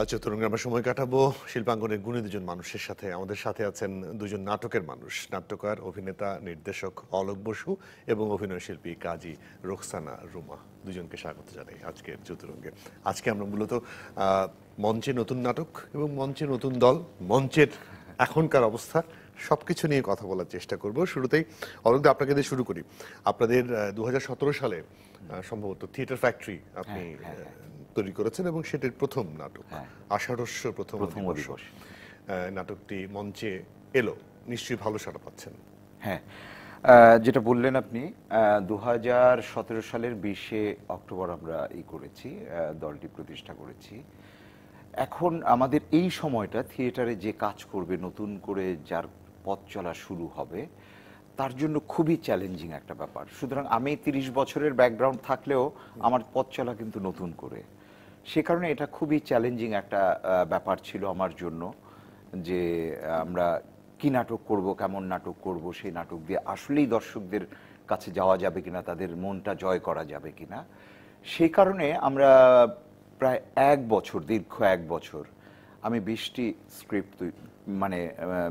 আজ চতুরঙ্গে আমরা সময় কাটাবো শিল্পাঙ্গনের গুণী দুজন মানুষের সাথে আমাদের সাথে আছেন দুজন নাটকের মানুষ নাট্যকার অভিনেতা নির্দেশক অলোক বসু এবং অভিনয় শিল্পী কাজী রোকসানা রুমা দুজনকে স্বাগত জানাই আজকের চতুরঙ্গে আজকে আমরা মূলত মঞ্চে নতুন নাটক এবং মঞ্চে নতুন দল মঞ্চের এখনকার অবস্থা সব কিছু নিয়ে কথা বলার চেষ্টা করব শুরুতেই অলোকদা আপনাকে দিয়ে শুরু করি আপনাদের দু সালে সম্ভবত থিয়েটার ফ্যাক্টরি আপনি হ্যাঁ, হ্যাঁ, হ্যাঁ। তৈরি করেছেন এবং সেটির প্রথম নাটক আষাঢ়স্য প্রথম নাটকটি মঞ্চে এলো নিশ্চয়ই ভালো সাড়া পাচ্ছেন হ্যাঁ যেটা বললেন আপনি দু সালের বিশে অক্টোবর আমরা ই করেছি দলটি প্রতিষ্ঠা করেছি এখন আমাদের এই সময়টা থিয়েটারে যে কাজ করবে নতুন করে যার পথ চলা শুরু হবে তার জন্য খুবই চ্যালেঞ্জিং একটা ব্যাপার সুতরাং আমি তিরিশ বছরের ব্যাকগ্রাউন্ড থাকলেও আমার পথ চলা কিন্তু নতুন করে সে কারণে এটা খুবই চ্যালেঞ্জিং একটা ব্যাপার ছিল আমার জন্য যে আমরা কি নাটক করব কেমন নাটক করব সেই নাটক দিয়ে আসলেই দর্শকদের কাছে যাওয়া যাবে কিনা তাদের মনটা জয় করা যাবে কিনা সেই কারণে আমরা প্রায় এক বছর দীর্ঘ এক বছর আমি বিশটি স্ক্রিপ্ট মানে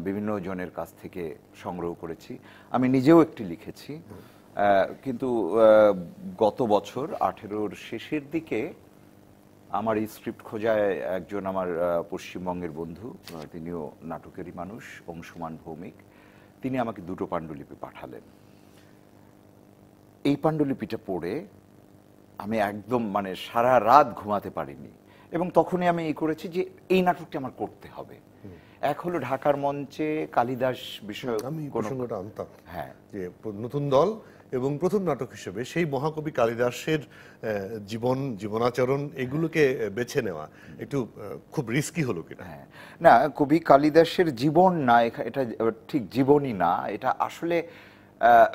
বিভিন্ন জনের কাছ থেকে সংগ্রহ করেছি আমি নিজেও একটি লিখেছি কিন্তু গত বছর আঠেরোর শেষের দিকে আমার এই স্ক্রিপ্ট খোঁজায় একজন আমার পশ্চিমবঙ্গের বন্ধু তিনিও নাটকেরই মানুষ অংশমান ভৌমিক তিনি আমাকে দুটো পাণ্ডুলিপি পাঠালেন এই পাণ্ডুলিপিটা পড়ে আমি একদম মানে সারা রাত ঘুমাতে পারিনি এবং তখনই আমি এই করেছি যে এই নাটকটি আমার করতে হবে এক হলো ঢাকার মঞ্চে কালিদাস বিষয়ক আমি প্রসঙ্গটা আনতাম হ্যাঁ যে নতুন দল এবং প্রথম নাটক হিসেবে সেই মহাকবি কালিদাসের জীবন জীবনাচরণ এগুলোকে বেছে নেওয়া একটু খুব রিস্কি হলো কিনা হ্যাঁ না কবি কালিদাসের জীবন না এটা ঠিক জীবনই না এটা আসলে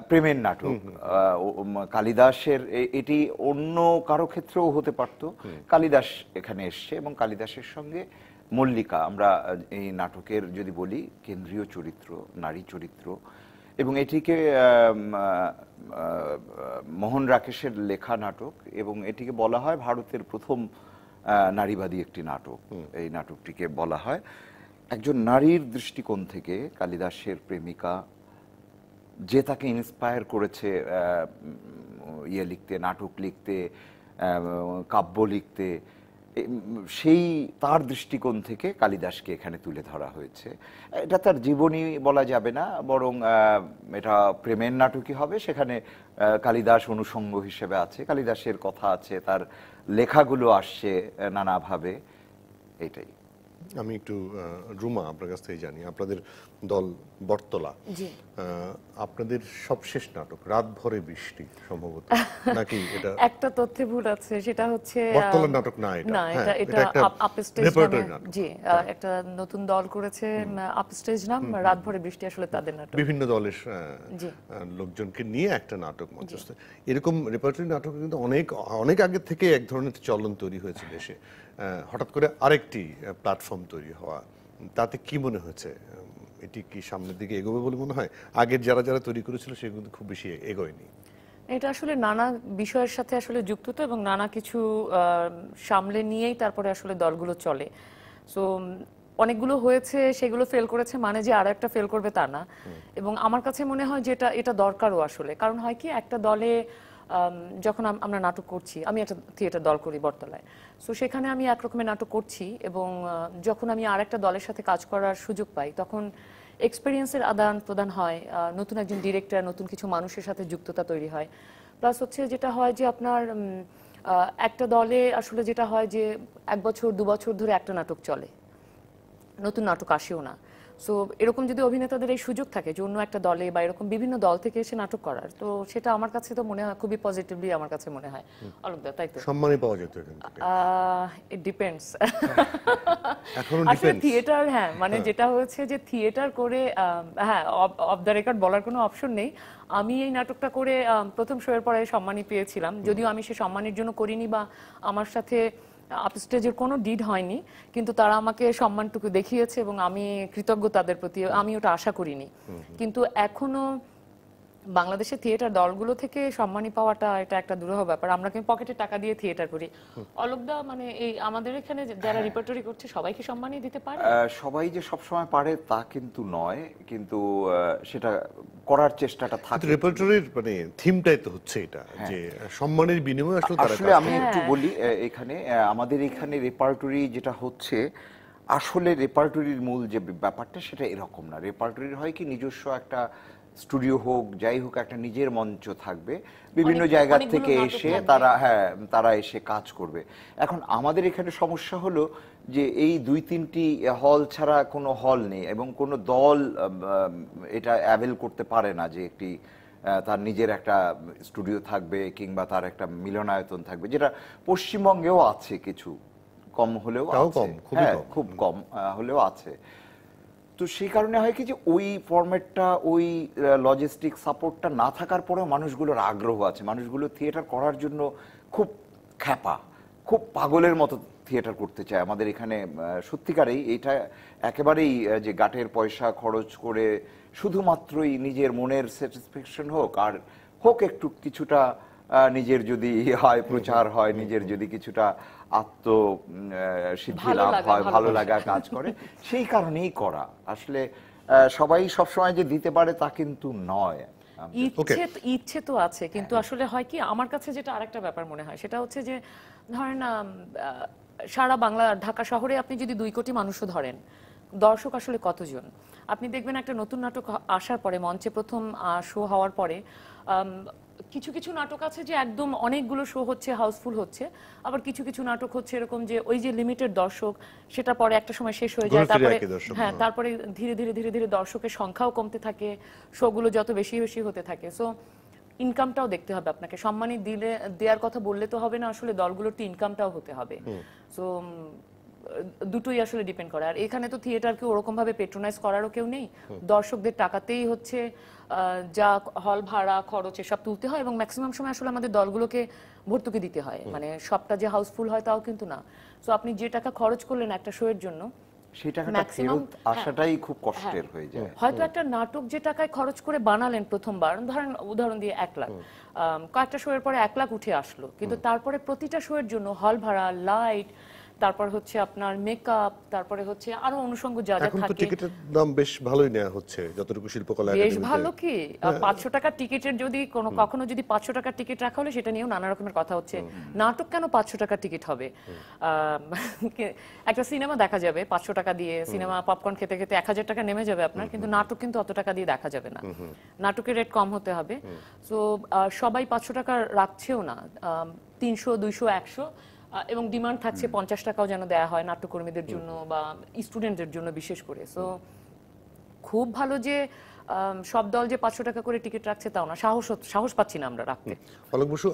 প্রেমের নাটক কালিদাসের এটি অন্য কারো ক্ষেত্রেও হতে পারত কালিদাস এখানে এসছে এবং কালিদাসের সঙ্গে মল্লিকা আমরা এই নাটকের যদি বলি কেন্দ্রীয় চরিত্র নারী চরিত্র এবং এটিকে মোহন রাকেশের লেখা নাটক এবং এটিকে বলা হয় ভারতের প্রথম নারীবাদী একটি নাটক এই নাটকটিকে বলা হয় একজন নারীর দৃষ্টিকোণ থেকে কালিদাসের প্রেমিকা যে তাকে ইন্সপায়ার করেছে ইয়ে লিখতে নাটক লিখতে কাব্য লিখতে সেই তার দৃষ্টিকোণ থেকে কালিদাসকে এখানে তুলে ধরা হয়েছে এটা তার জীবনী বলা যাবে না বরং এটা প্রেমের নাটকই হবে সেখানে কালিদাস অনুষঙ্গ হিসেবে আছে কালিদাসের কথা আছে তার লেখাগুলো আসছে নানাভাবে এটাই আমি একটু রুমা আপনার কাছ থেকে জানি আপনাদের দল বটতলা আপনাদের সবশেষ নাটক রাত ভরে বৃষ্টি সম্ভবত নাকি এটা একটা তথ্যে ভুল আছে সেটা হচ্ছে বটতলা নাটক না এটা না এটা হ্যাঁ, এটা আপস্টেজ জি হ্যাঁ। একটা নতুন দল করেছে আপস্টেজ নাম রাত ভরে বৃষ্টি আসলে তাদের নাটক বিভিন্ন দলের লোকজনকে নিয়ে একটা নাটক মঞ্চস্থ এরকম রেপার্টরি নাটক কিন্তু অনেক অনেক আগে থেকে এক ধরনের চলন তৈরি হয়েছে দেশে হঠাৎ করে আরেকটি প্ল্যাটফর্ম তৈরি হওয়া তাতে কি মনে হয়েছে এটি কি সামনের দিকে এগোবে বলে মনে হয় আগের যারা যারা তৈরি করেছিল সেগুলো খুব বেশি এগোয়নি এটা আসলে নানা বিষয়ের সাথে আসলে যুক্ত তো এবং নানা কিছু সামলে নিয়েই তারপরে আসলে দলগুলো চলে সো অনেকগুলো হয়েছে সেগুলো ফেল করেছে মানে যে আর একটা ফেল করবে তা না এবং আমার কাছে মনে হয় যে এটা এটা দরকারও আসলে কারণ হয় কি একটা দলে যখন আমরা নাটক করছি আমি একটা থিয়েটার দল করি বটতলায় সো সেখানে আমি একরকমের নাটক করছি এবং যখন আমি আর একটা দলের সাথে কাজ করার সুযোগ পাই তখন এক্সপিরিয়েন্সের আদান প্রদান হয় নতুন একজন ডিরেক্টর নতুন কিছু মানুষের সাথে যুক্ততা তৈরি হয় প্লাস হচ্ছে যেটা হয় যে আপনার একটা দলে আসলে যেটা হয় যে এক বছর দু বছর ধরে একটা নাটক চলে নতুন নাটক আসেও না সো এরকম যদি অভিনেতাদের এই সুযোগ থাকে যে অন্য একটা দলে বা এরকম বিভিন্ন দল থেকে এসে নাটক করার তো সেটা আমার কাছে তো মনে হয় খুবই পজিটিভলি আমার কাছে মনে হয় দা তাই তো সম্মানই পাওয়া যেত ইট ডিপেন্ডস আসলে থিয়েটার হ্যাঁ মানে হ্যাঁ। যেটা হয়েছে যে থিয়েটার করে হ্যাঁ অফ দা রেকর্ড বলার কোনো অপশন নেই আমি এই নাটকটা করে প্রথম শোয়ের পরে সম্মানই পেয়েছিলাম যদিও আমি সে সম্মানের জন্য করিনি বা আমার সাথে আপস্টেজের কোনো ডিড হয়নি কিন্তু তারা আমাকে সম্মানটুকু দেখিয়েছে এবং আমি কৃতজ্ঞ তাদের প্রতি আমি ওটা আশা করিনি কিন্তু এখনো বাংলাদেশের থিয়েটার দলগুলো থেকে সম্মানী পাওয়াটা এটা একটা দুরহ ব্যাপার আমরা কিন্তু পকেটে টাকা দিয়ে থিয়েটার করি অলোকদা মানে এই আমাদের এখানে যারা রিপোর্টারি হ্যাঁ। করছে সবাইকে সম্মানী দিতে পারে সবাই যে সব সময় পারে তা কিন্তু নয় কিন্তু সেটা করার চেষ্টাটা থাকে রিপোর্টারির মানে থিমটাই তো হচ্ছে এটা হ্যাঁ। যে সম্মানের বিনিময়ে আসলে তারা আসলে আমি একটু হ্যাঁ। বলি এখানে আমাদের এখানে রেপার্টরি যেটা হচ্ছে আসলে রেপার্টরির মূল যে ব্যাপারটা সেটা এরকম না রেপার্টরির হয় কি নিজস্ব একটা স্টুডিও হোক যাই হোক একটা নিজের মঞ্চ থাকবে বিভিন্ন জায়গা থেকে এসে তারা হ্যাঁ তারা এসে কাজ করবে এখন আমাদের এখানে সমস্যা হলো যে এই দুই তিনটি হল ছাড়া কোনো হল নেই এবং কোনো দল এটা অ্যাভেল করতে পারে না যে একটি তার নিজের একটা স্টুডিও থাকবে কিংবা তার একটা মিলনায়তন থাকবে যেটা পশ্চিমবঙ্গেও আছে কিছু কম হলেও হ্যাঁ, খুব কম হলেও আছে তো সেই কারণে হয় কি যে ওই ফর্মেটটা ওই লজিস্টিক সাপোর্টটা না থাকার পরেও মানুষগুলোর আগ্রহ আছে মানুষগুলো থিয়েটার করার জন্য খুব খ্যাপা খুব পাগলের মতো থিয়েটার করতে চায় আমাদের এখানে সত্যিকারেই এটা একেবারেই যে গাটের পয়সা খরচ করে শুধুমাত্রই নিজের মনের স্যাটিসফ্যাকশন হোক আর হোক একটু কিছুটা নিজের যদি ইয়ে হয় প্রচার হয় নিজের যদি কিছুটা আত্ম সিদ্ধি লাভ হয় ভালো লাগা কাজ করে সেই কারণেই করা আসলে সবাই সবসময় যে দিতে পারে তা কিন্তু নয় ইচ্ছে ইচ্ছে তো আছে কিন্তু হ্যাঁ। আসলে হয় কি আমার কাছে যেটা আরেকটা ব্যাপার মনে হয় সেটা হচ্ছে যে ধরেন সারা বাংলা ঢাকা শহরে আপনি যদি দুই কোটি মানুষও ধরেন দর্শক আসলে কতজন আপনি দেখবেন একটা নতুন নাটক আসার পরে মঞ্চে প্রথম শো হওয়ার পরে কিছু কিছু নাটক আছে যে একদম অনেকগুলো শো হচ্ছে হাউসফুল হচ্ছে আবার কিছু কিছু নাটক হচ্ছে এরকম যে ওই যে লিমিটেড দর্শক সেটা পরে একটা সময় শেষ হয়ে যায় তারপরে হ্যাঁ, হ্যাঁ তারপরে ধীরে ধীরে ধীরে ধীরে দর্শকের সংখ্যাও কমতে থাকে শোগুলো যত বেশি বেশি হতে থাকে সো ইনকামটাও দেখতে হবে আপনাকে সম্মানই দিলে দেওয়ার কথা বললে তো হবে না আসলে দলগুলোর তো ইনকামটাও হতে হবে সো দুটোই আসলে ডিপেন্ড করে আর এখানে তো থিয়েটারকে ভাবে পেট্রোনাইজ করারও কেউ নেই দর্শকদের টাকাতেই হচ্ছে যা হল ভাড়া খরচ সব তুলতে হয় এবং ম্যাক্সিমাম সময় আসলে আমাদের দলগুলোকে ভর্তুকি দিতে হয় মানে সবটা যে হাউসফুল হয় তাও কিন্তু না তো আপনি যে টাকা খরচ করলেন একটা শোয়ের জন্য সেই টাকাটা হ্যাঁ। আসাটাই খুব হ্যাঁ। কষ্টের হয়ে যায় হ্যাঁ। হয়তো একটা নাটক যে টাকায় খরচ করে বানালেন প্রথমবার ধরেন উদাহরণ দিয়ে এক লাখ কয়েকটা শোয়ের পরে এক লাখ উঠে আসলো কিন্তু তারপরে প্রতিটা শোয়ের জন্য হল ভাড়া লাইট তারপর হচ্ছে আপনার মেকআপ তারপরে হচ্ছে আরো অনুষঙ্গ যা যা থাকে টিকিটের দাম বেশ ভালোই নেওয়া হচ্ছে যতটুকু শিল্পকলা বেশ ভালো কি 500 হ্যাঁ। টাকার টিকিটের যদি কোনো কখনো যদি 500 টাকার টিকিট রাখা হলে সেটা নিয়েও নানা রকমের কথা হচ্ছে নাটক কেন 500 টাকার টিকিট হবে একটা সিনেমা দেখা যাবে 500 টাকা দিয়ে সিনেমা পপকর্ন খেতে খেতে 1000 টাকা নেমে যাবে আপনার কিন্তু নাটক কিন্তু অত টাকা দিয়ে দেখা যাবে না নাটকের রেট কম হতে হবে সো সবাই 500 টাকা রাখছেও না 300 200 100 এবং ডিমান্ড থাকছে পঞ্চাশ টাকাও যেন দেওয়া হয় নাট্যকর্মীদের জন্য বা স্টুডেন্টদের জন্য বিশেষ করে সো খুব ভালো যে সব দল যে পাঁচশো টাকা করে টিকিট রাখছে তাও না সাহস সাহস পাচ্ছি না আমরা রাখতে ফলক বসু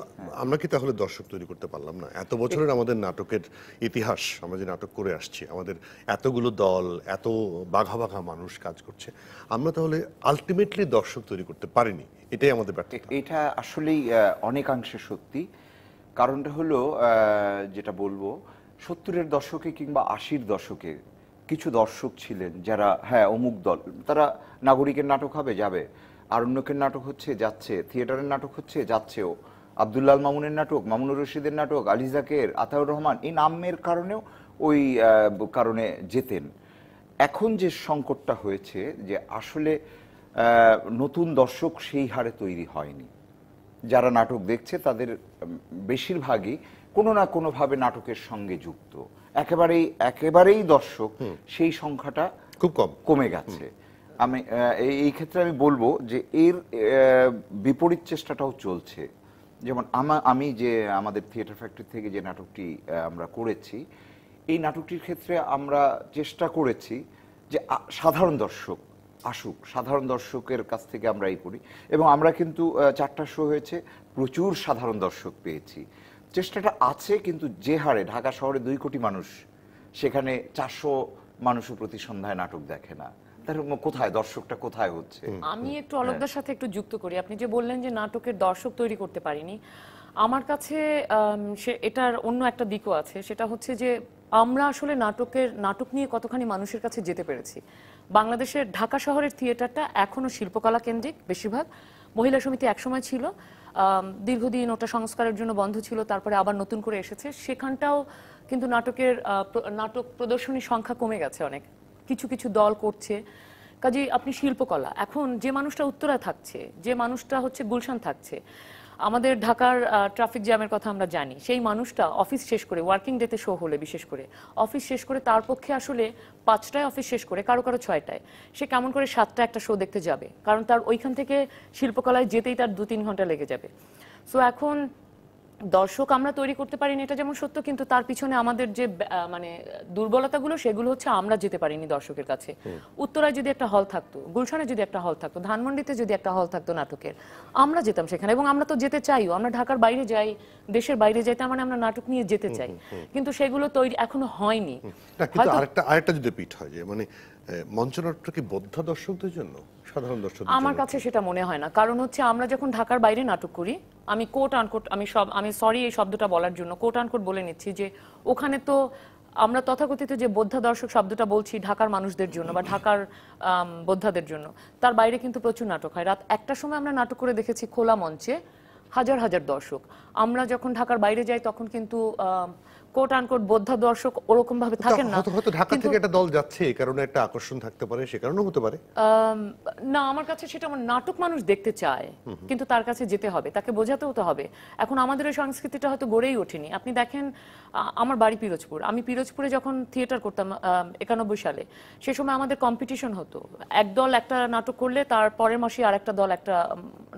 আমরা কি তাহলে দর্শক তৈরি করতে পারলাম না এত বছরের আমাদের নাটকের ইতিহাস আমরা যে নাটক করে আসছি আমাদের এতগুলো দল এত বাঘা বাঘা মানুষ কাজ করছে আমরা তাহলে আলটিমেটলি দর্শক তৈরি করতে পারিনি এটাই আমাদের ব্যর্থ এটা আসলেই অনেকাংশে সত্যি কারণটা হলো যেটা বলবো সত্তরের দশকে কিংবা আশির দশকে কিছু দর্শক ছিলেন যারা হ্যাঁ অমুক দল তারা নাগরিকের নাটক হবে যাবে আরণ্যকের নাটক হচ্ছে যাচ্ছে থিয়েটারের নাটক হচ্ছে যাচ্ছেও আবদুল্লাল মামুনের নাটক মামুনুর রশিদের নাটক আলিজাকের আতাউর রহমান এই নামের কারণেও ওই কারণে যেতেন এখন যে সংকটটা হয়েছে যে আসলে নতুন দর্শক সেই হারে তৈরি হয়নি যারা নাটক দেখছে তাদের বেশিরভাগই কোনো না কোনোভাবে নাটকের সঙ্গে যুক্ত একেবারেই একেবারেই দর্শক সেই সংখ্যাটা খুব কম কমে গেছে আমি এই ক্ষেত্রে আমি বলবো যে এর বিপরীত চেষ্টাটাও চলছে যেমন আমা আমি যে আমাদের থিয়েটার ফ্যাক্টরি থেকে যে নাটকটি আমরা করেছি এই নাটকটির ক্ষেত্রে আমরা চেষ্টা করেছি যে সাধারণ দর্শক আসুক সাধারণ দর্শকের কাছ থেকে আমরা এই করি এবং আমরা কিন্তু চারটা শো হয়েছে প্রচুর সাধারণ দর্শক পেয়েছি চেষ্টাটা আছে কিন্তু যে হারে ঢাকা শহরে দুই কোটি মানুষ সেখানে চারশো মানুষও প্রতি সন্ধ্যায় নাটক দেখে না কোথায় দর্শকটা কোথায় হচ্ছে আমি একটু অলোকদার হ্যাঁ। সাথে একটু যুক্ত করি আপনি যে বললেন যে নাটকের দর্শক তৈরি করতে পারিনি আমার কাছে সে এটার অন্য একটা দিকও আছে সেটা হচ্ছে যে আমরা আসলে নাটকের নাটক নিয়ে কতখানি মানুষের কাছে যেতে পেরেছি বাংলাদেশের ঢাকা শহরের থিয়েটারটা এখনও শিল্পকলা কেন্দ্রিক বেশিরভাগ মহিলা সমিতি একসময় ছিল দীর্ঘদিন ওটা সংস্কারের জন্য বন্ধ ছিল তারপরে আবার নতুন করে এসেছে সেখানটাও কিন্তু নাটকের নাটক প্রদর্শনীর সংখ্যা কমে গেছে অনেক কিছু কিছু দল করছে কাজে আপনি শিল্পকলা এখন যে মানুষটা উত্তরা থাকছে যে মানুষটা হচ্ছে গুলশান থাকছে আমাদের ঢাকার ট্রাফিক জ্যামের কথা আমরা জানি সেই মানুষটা অফিস শেষ করে ওয়ার্কিং ডেতে শো হলে বিশেষ করে অফিস শেষ করে তার পক্ষে আসলে পাঁচটায় অফিস শেষ করে কারো কারো ছয়টায় সে কেমন করে সাতটা একটা শো দেখতে যাবে কারণ তার ওইখান থেকে শিল্পকলায় যেতেই তার দু তিন ঘন্টা লেগে যাবে সো এখন দর্শক আমরা তৈরি করতে পারি এটা যেমন সত্য কিন্তু তার পিছনে আমাদের যে মানে দুর্বলতাগুলো সেগুলো হচ্ছে আমরা যেতে পারিনি দর্শকের কাছে উত্তরায় যদি একটা হল থাকতো গুলশানে যদি একটা হল থাকতো ধানমন্ডিতে যদি একটা হল থাকতো নাটকের আমরা যেতাম সেখানে এবং আমরা তো যেতে চাইও আমরা ঢাকার বাইরে যাই দেশের বাইরে যাই তার মানে আমরা নাটক নিয়ে যেতে চাই কিন্তু সেগুলো তৈরি এখনো হয়নি আরেকটা আরেকটা যদি পিঠ হয় যে মানে বোদ্ধা দর্শকদের জন্য সাধারণ দর্শক আমার কাছে সেটা মনে হয় না কারণ হচ্ছে আমরা যখন ঢাকার বাইরে নাটক করি আমি কোট আনকোট আমি সব আমি সরি এই শব্দটা বলার জন্য কোট আনকোট বলে নিচ্ছি যে ওখানে তো আমরা তথাকথিত যে বোদ্ধা দর্শক শব্দটা বলছি ঢাকার মানুষদের জন্য বা ঢাকার বোদ্ধাদের জন্য তার বাইরে কিন্তু প্রচুর নাটক হয় রাত একটা সময় আমরা নাটক করে দেখেছি খোলা মঞ্চে হাজার হাজার দর্শক আমরা যখন ঢাকার বাইরে যাই তখন কিন্তু কোট আনকোট দর্শক ওরকম ভাবে থাকেন না হয়তো ঢাকা থেকে একটা দল যাচ্ছে এই কারণে একটা আকর্ষণ থাকতে পারে সে হতে পারে না আমার কাছে সেটা আমার নাটক মানুষ দেখতে চায় কিন্তু তার কাছে যেতে হবে তাকে বোঝাতেও তো হবে এখন আমাদের ওই সংস্কৃতিটা হয়তো গড়েই ওঠেনি আপনি দেখেন আমার বাড়ি পিরোজপুর আমি পিরোজপুরে যখন থিয়েটার করতাম একানব্বই সালে সে সময় আমাদের কম্পিটিশন হতো এক দল একটা নাটক করলে তার পরের মাসে আর একটা দল একটা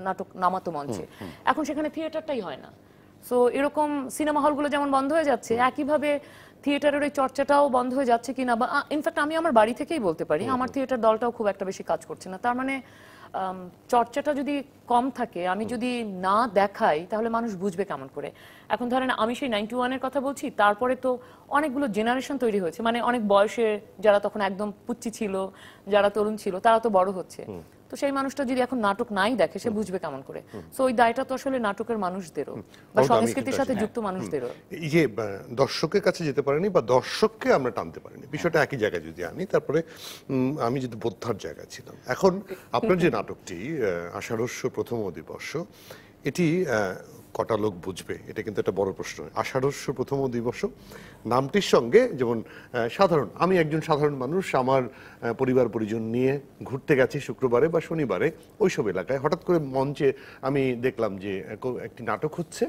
নাটক নামাতো মঞ্চে এখন সেখানে থিয়েটারটাই হয় না সো এরকম সিনেমা হলগুলো যেমন বন্ধ হয়ে যাচ্ছে একইভাবে থিয়েটারের ওই চর্চাটাও বন্ধ হয়ে যাচ্ছে কিনা বা ইনফ্যাক্ট আমি আমার বাড়ি থেকেই বলতে পারি আমার থিয়েটার দলটাও খুব একটা বেশি কাজ করছে না তার মানে চর্চাটা যদি কম থাকে আমি যদি না দেখাই তাহলে মানুষ বুঝবে কেমন করে এখন ধরেন আমি সেই নাইনটি ওয়ানের কথা বলছি তারপরে তো অনেকগুলো জেনারেশন তৈরি হয়েছে মানে অনেক বয়সে যারা তখন একদম পুচ্ছি ছিল যারা তরুণ ছিল তারা তো বড় হচ্ছে তো সেই মানুষটা যদি এখন নাটক নাই দেখে সে বুঝবে কেমন করে তো ওই দায়টা তো আসলে নাটকের মানুষদেরও বা সংস্কৃতির সাথে যুক্ত হ্যাঁ। মানুষদেরও এই যে দর্শকের কাছে যেতে পারেনি বা দর্শককে আমরা টানতে পারিনি বিষয়টা একই জায়গায় যদি আনি তারপরে আমি যদি বোদ্ধার জায়গায় ছিলাম এখন আপনার যে নাটকটি আষাঢ়স্য প্রথম অধিবর্ষ এটি কটা লোক বুঝবে এটা কিন্তু একটা বড় প্রশ্ন আষাঢ়স্য প্রথম দিবস নামটির সঙ্গে যেমন সাধারণ আমি একজন সাধারণ মানুষ আমার পরিবার পরিজন নিয়ে ঘুরতে গেছি শুক্রবারে বা শনিবারে ওইসব এলাকায় হঠাৎ করে মঞ্চে আমি দেখলাম যে একটি নাটক হচ্ছে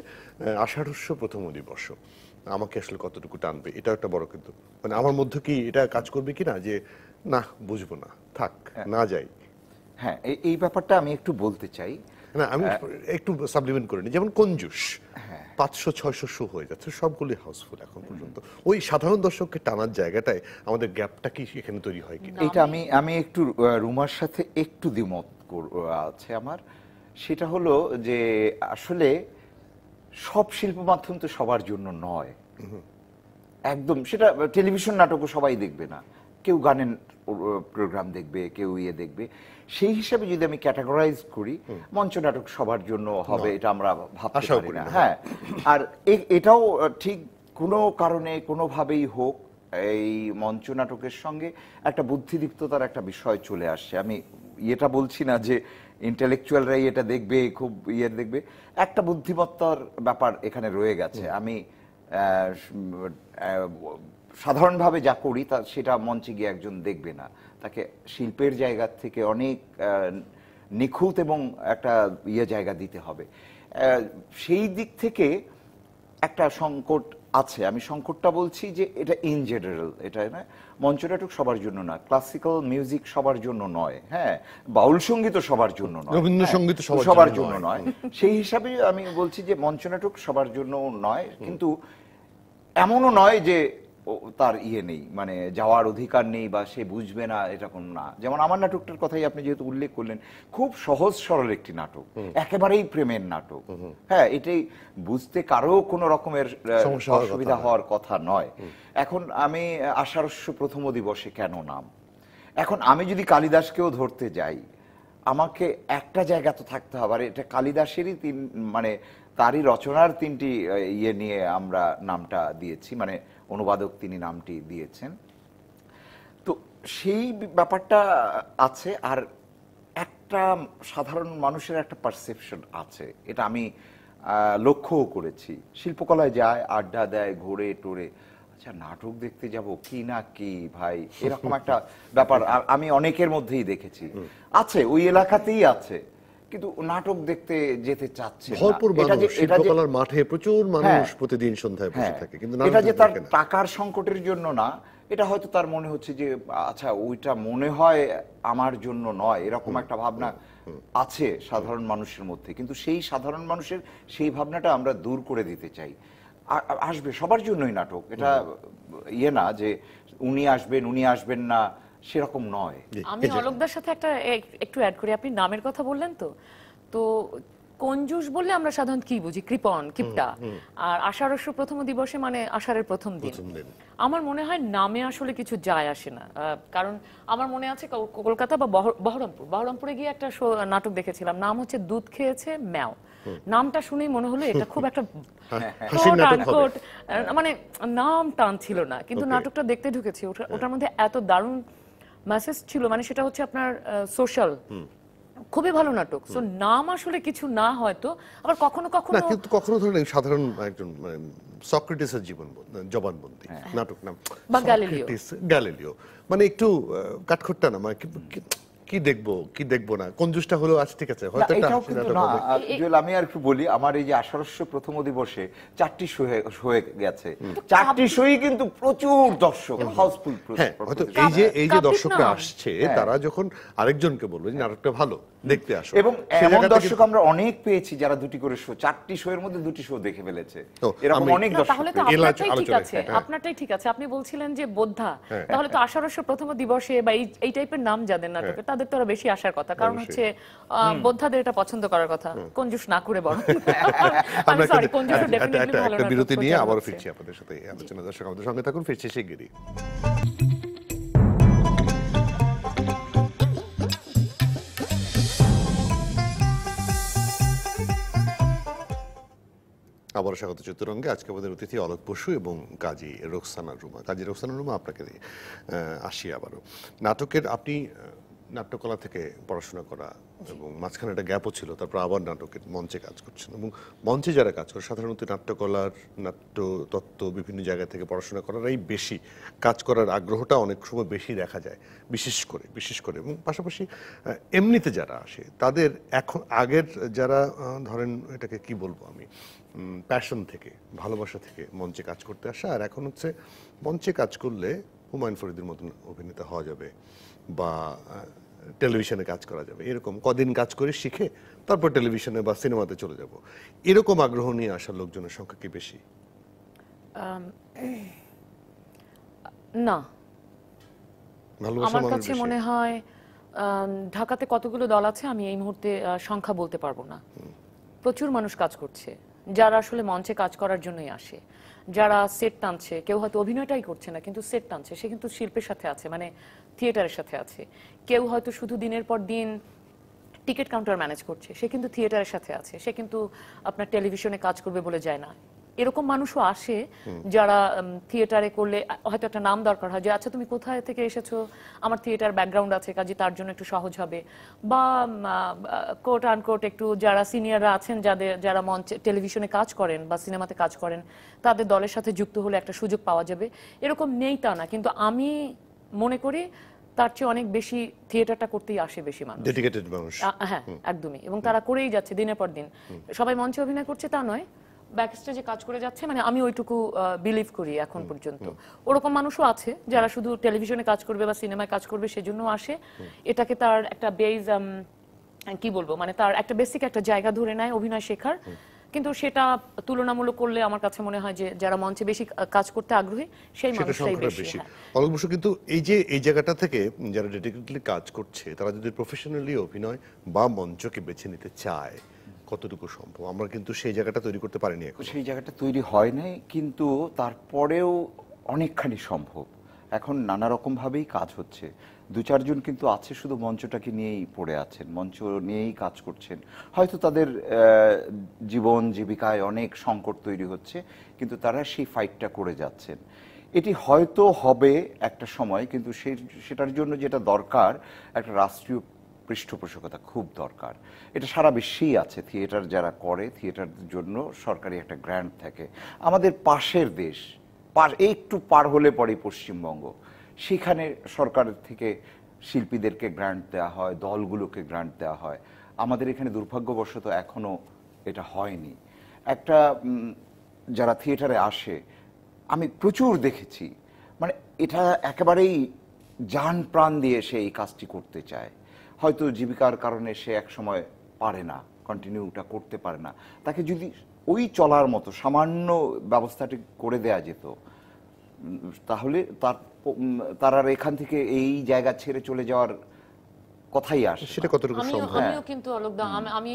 আষাঢ়স্য প্রথম দিবস আমাকে আসলে কতটুকু টানবে এটা একটা বড় কিন্তু মানে আমার মধ্যে কি এটা কাজ করবে কি না যে না বুঝবো না থাক হ্যাঁ। না যাই হ্যাঁ এই ব্যাপারটা আমি একটু বলতে চাই না আমি হ্যাঁ। একটু সাবলিমেন্ট করে নিই যেমন কঞ্জুস হ্যাঁ। পাঁচশো ছয়শো শো হয়ে যাচ্ছে সবগুলি হাউসফুল এখন পর্যন্ত ওই সাধারণ দর্শককে টানার জায়গাটায় আমাদের গ্যাপটা কি এখানে তৈরি হয় কি এটা আমি আমি একটু রুমার সাথে একটু দ্বিমত আছে আমার সেটা হলো যে আসলে সব শিল্প মাধ্যম তো সবার জন্য নয় একদম সেটা টেলিভিশন নাটকও সবাই দেখবে না কেউ গানের প্রোগ্রাম দেখবে কেউ ইয়ে দেখবে সেই হিসাবে যদি আমি ক্যাটাগরাইজ করি মঞ্চ নাটক সবার জন্য হবে এটা আমরা ভাবতে পারি না হ্যাঁ আর এটাও ঠিক কোনো কারণে কোনোভাবেই হোক এই মঞ্চ নাটকের সঙ্গে একটা বুদ্ধিদীপ্ততার একটা বিষয় চলে আসছে আমি এটা বলছি না যে ইন্টেলেকচুয়ালরাই এটা দেখবে খুব ইয়ে দেখবে একটা বুদ্ধিমত্তার ব্যাপার এখানে রয়ে গেছে আমি সাধারণভাবে যা করি তা সেটা মঞ্চে গিয়ে একজন দেখবে না তাকে শিল্পের জায়গা থেকে অনেক নিখুঁত এবং একটা ইয়ে জায়গা দিতে হবে সেই দিক থেকে একটা সংকট আছে আমি সংকটটা বলছি যে এটা ইন জেনারেল এটা না নাটক সবার জন্য না ক্লাসিক্যাল মিউজিক সবার জন্য নয় হ্যাঁ বাউল সঙ্গীতও সবার জন্য নয় রবীন্দ্রসঙ্গীত হ্যাঁ, সবার জন্য নয় সেই হিসাবে আমি বলছি যে মঞ্চনাটক সবার জন্য নয় কিন্তু এমনও নয় যে তার ইয়ে নেই মানে যাওয়ার অধিকার নেই বা সে বুঝবে না এটা এরকম না যেমন আমার নাটকটার কথাই আপনি যেহেতু উল্লেখ করলেন খুব সহজ সরল একটি নাটক একেবারেই প্রেমের নাটক হ্যাঁ এটাই বুঝতে কারো কোনো রকমের অসুবিধা হওয়ার কথা নয় এখন আমি আষাঢ়স্য প্রথম দিবসে কেন নাম এখন আমি যদি কালিদাসকেও ধরতে যাই আমাকে একটা জায়গা তো থাকতে হবে আর এটা কালিদাসেরই তিন মানে তারই রচনার তিনটি ইয়ে নিয়ে আমরা নামটা দিয়েছি মানে অনুবাদক তিনি নামটি দিয়েছেন তো সেই ব্যাপারটা আছে আর একটা সাধারণ মানুষের একটা পারসেপশন আছে এটা আমি লক্ষ্যও করেছি শিল্পকলায় যায় আড্ডা দেয় ঘোরে টোরে আচ্ছা নাটক দেখতে যাব কি না কি ভাই এরকম একটা ব্যাপার আমি অনেকের মধ্যেই দেখেছি আছে ওই এলাকাতেই আছে কিন্তু নাটক দেখতে যেতে চাচ্ছে ভরপুর মানুষ শিল্পকলার মাঠে প্রচুর হ্যাঁ, মানুষ প্রতিদিন সন্ধ্যায় বসে হ্যাঁ। থাকে কিন্তু এটা যে তার টাকার সংকটের জন্য না এটা হয়তো তার মনে হচ্ছে যে আচ্ছা ওইটা মনে হয় আমার জন্য নয় এরকম একটা ভাবনা আছে সাধারণ মানুষের মধ্যে কিন্তু সেই সাধারণ মানুষের সেই ভাবনাটা আমরা দূর করে দিতে চাই আসবে সবার জন্যই নাটক এটা ইয়ে না যে উনি আসবেন উনি আসবেন না সেরকম নয় আমি অলোকদার সাথে একটা একটু অ্যাড করি আপনি নামের কথা বললেন তো তো কঞ্জুস বললে আমরা সাধারণত কি বুঝি কৃপন কিপটা আর আষাঢ়স্য প্রথম দিবসে মানে আষাঢ়ের প্রথম দিন আমার মনে হয় নামে আসলে কিছু যায় আসে না কারণ আমার মনে আছে কলকাতা বা বহরমপুর বহরমপুরে গিয়ে একটা নাটক দেখেছিলাম নাম হচ্ছে দুধ খেয়েছে ম্যাও নামটা শুনেই মনে হলো এটা খুব একটা হ্যাঁ, হ্যাঁ। মানে নাম টান ছিল না কিন্তু নাটকটা দেখতে ঢুকেছি হ্যাঁ। ওটার মধ্যে এত দারুণ মেসেজ ছিল মানে সেটা হচ্ছে আপনার সোশ্যাল খুবই ভালো নাটক সো নাম আসলে কিছু না হয়তো আবার কখনো কখনো কিন্তু কখনো ধরেন সাধারণ একজন সক্রেটিসের মানে, জীবন জবানবন্দি হ্যাঁ। নাটক নাম বা গ্যালিলিও গ্যালিলিও মানে একটু কাঠখোট্টা না মানে কি দেখবো কি দেখবো না জুসটা হলো আজ আচ্ছা, ঠিক আছে হয়তো আমি আর একটু বলি আমার এই যে আঠারোশো প্রথম দিবসে চারটি হয়ে গেছে চারটি শোই কিন্তু প্রচুর দর্শক হাউসফুল হ্যাঁ হয়তো এই যে এই যে দর্শকরা আসছে হ্যাঁ। তারা যখন আরেকজনকে বলবে যে নাটকটা ভালো দেখতে আসো এবং এমন দর্শক আমরা অনেক পেয়েছি যারা দুটি করে শো চারটি শো এর মধ্যে দুটি শো দেখে ফেলেছে এরকম অনেক দর্শক তাহলে ঠিক আছে হ্যাঁ। আপনারটাই ঠিক আছে আপনি বলছিলেন যে বোদ্ধা হ্যাঁ। তাহলে তো আষাঢ়স্য প্রথম দিবসে বা এই টাইপের নাম যাদের হ্যাঁ। নাটকে তাদের তো আরো বেশি আসার কথা কারণ হচ্ছে বোদ্ধাদের এটা পছন্দ করার কথা কঞ্জুস না করে বড় আমি সরি কঞ্জুস ডেফিনেটলি ভালো বিরতি নিয়ে আবার ফিরছি আপনাদের সাথে আলোচনা দর্শক আমাদের সঙ্গে থাকুন ফিরছি শিগগিরই আবারও স্বাগত চতুরঙ্গে আজকে আমাদের অতিথি অলোক বসু এবং কাজী রোকসানা রুমা কাজী রোকসানা রুমা আপনাকে আসি আবারও নাটকের আপনি নাট্যকলা থেকে পড়াশোনা করা এবং মাঝখানে একটা গ্যাপও ছিল তারপর আবার নাটকের মঞ্চে কাজ করছেন এবং মঞ্চে যারা কাজ করে সাধারণত নাট্যকলার নাট্য তত্ত্ব বিভিন্ন জায়গা থেকে পড়াশোনা করারাই বেশি কাজ করার আগ্রহটা অনেক সময় বেশি দেখা যায় বিশেষ করে বিশেষ করে এবং পাশাপাশি এমনিতে যারা আসে তাদের এখন আগের যারা ধরেন এটাকে কি বলবো আমি প্যাশন থেকে ভালোবাসা থেকে মঞ্চে কাজ করতে আসা আর এখন হচ্ছে মঞ্চে কাজ করলে হুমায়ুন ফরিদের মতন অভিনেতা হওয়া যাবে বা টেলিভিশনে কাজ করা যাবে এরকম কদিন কাজ করে শিখে তারপর টেলিভিশনে বা সিনেমাতে চলে যাব এরকম আগ্রহ নিয়ে আসা লোকজনের সংখ্যা কি বেশি না আমার কাছে মনে হয় ঢাকাতে কতগুলো দল আছে আমি এই মুহূর্তে সংখ্যা বলতে পারবো না প্রচুর মানুষ কাজ করছে যারা আসলে মঞ্চে কাজ করার জন্যই আসে যারা সেট টানছে কেউ হয়তো অভিনয়টাই করছে না কিন্তু সেট টানছে সে কিন্তু শিল্পের সাথে আছে মানে থিয়েটারের সাথে আছে কেউ হয়তো শুধু দিনের পর দিন টিকিট কাউন্টার ম্যানেজ করছে সে কিন্তু থিয়েটারের সাথে আছে সে কিন্তু আপনার টেলিভিশনে কাজ করবে বলে যায় না এরকম মানুষও আসে যারা থিয়েটারে করলে হয়তো একটা নাম দরকার হয় যে আচ্ছা তুমি কোথায় থেকে এসেছো আমার থিয়েটার ব্যাকগ্রাউন্ড আছে কাজে তার জন্য একটু সহজ হবে বা কোট আনকোট একটু যারা সিনিয়ররা আছেন যাদের যারা মঞ্চে টেলিভিশনে কাজ করেন বা সিনেমাতে কাজ করেন তাদের দলের সাথে যুক্ত হলে একটা সুযোগ পাওয়া যাবে এরকম নেই তা না কিন্তু আমি মনে করি তার চেয়ে অনেক বেশি থিয়েটারটা করতেই আসে বেশি মানুষ মানুষ হ্যাঁ একদমই এবং তারা করেই যাচ্ছে দিনের পর দিন সবাই মঞ্চে অভিনয় করছে তা নয় ব্যাকস্টেজে কাজ করে যাচ্ছে মানে আমি ওইটুকু বিলিভ করি এখন পর্যন্ত ওরকম মানুষও আছে যারা শুধু টেলিভিশনে কাজ করবে বা সিনেমায় কাজ করবে সেজন্য আসে এটাকে তার একটা বেজ um, কি বলবো মানে তার একটা বেসিক একটা জায়গা ধরে নেয় অভিনয় শেখার কিন্তু সেটা তুলনামূলক করলে আমার কাছে মনে হয় যে যারা মঞ্চে বেশি কাজ করতে আগ্রহী সেই মানুষটাই বেশি অলক বসু কিন্তু এই যে এই জায়গাটা থেকে যারা ডেডিকেটলি কাজ করছে তারা যদি প্রফেশনালি অভিনয় বা মঞ্চকে বেছে নিতে চায় কতটুকু সম্ভব আমরা কিন্তু সেই জায়গাটা তৈরি করতে পারিনি সেই জায়গাটা তৈরি হয় নাই কিন্তু তারপরেও অনেকখানি সম্ভব এখন নানা রকমভাবেই কাজ হচ্ছে দু চারজন কিন্তু আছে শুধু মঞ্চটাকে নিয়েই পড়ে আছেন মঞ্চ নিয়েই কাজ করছেন হয়তো তাদের জীবন জীবিকায় অনেক সংকট তৈরি হচ্ছে কিন্তু তারা সেই ফাইটটা করে যাচ্ছেন এটি হয়তো হবে একটা সময় কিন্তু সে সেটার জন্য যেটা দরকার একটা রাষ্ট্রীয় পৃষ্ঠপোষকতা খুব দরকার এটা সারা বিশ্বেই আছে থিয়েটার যারা করে থিয়েটার জন্য সরকারি একটা গ্র্যান্ট থাকে আমাদের পাশের দেশ পার একটু পার হলে পরে পশ্চিমবঙ্গ সেখানে সরকারের থেকে শিল্পীদেরকে গ্রান্ট দেওয়া হয় দলগুলোকে গ্রান্ট দেওয়া হয় আমাদের এখানে দুর্ভাগ্যবশত এখনও এটা হয়নি একটা যারা থিয়েটারে আসে আমি প্রচুর দেখেছি মানে এটা একেবারেই যান প্রাণ দিয়ে সে এই কাজটি করতে চায় হয়তো জীবিকার কারণে সে এক সময় পারে না কন্টিনিউটা করতে পারে না তাকে যদি ওই চলার মতো সামান্য ব্যবস্থাটি করে দেয়া যেত তাহলে তার আর এখান থেকে এই জায়গা ছেড়ে চলে যাওয়ার কথাই আসে সেটা কতটুকু সম্ভব আমিও কিন্তু অলকদা হ্যাঁ। আমি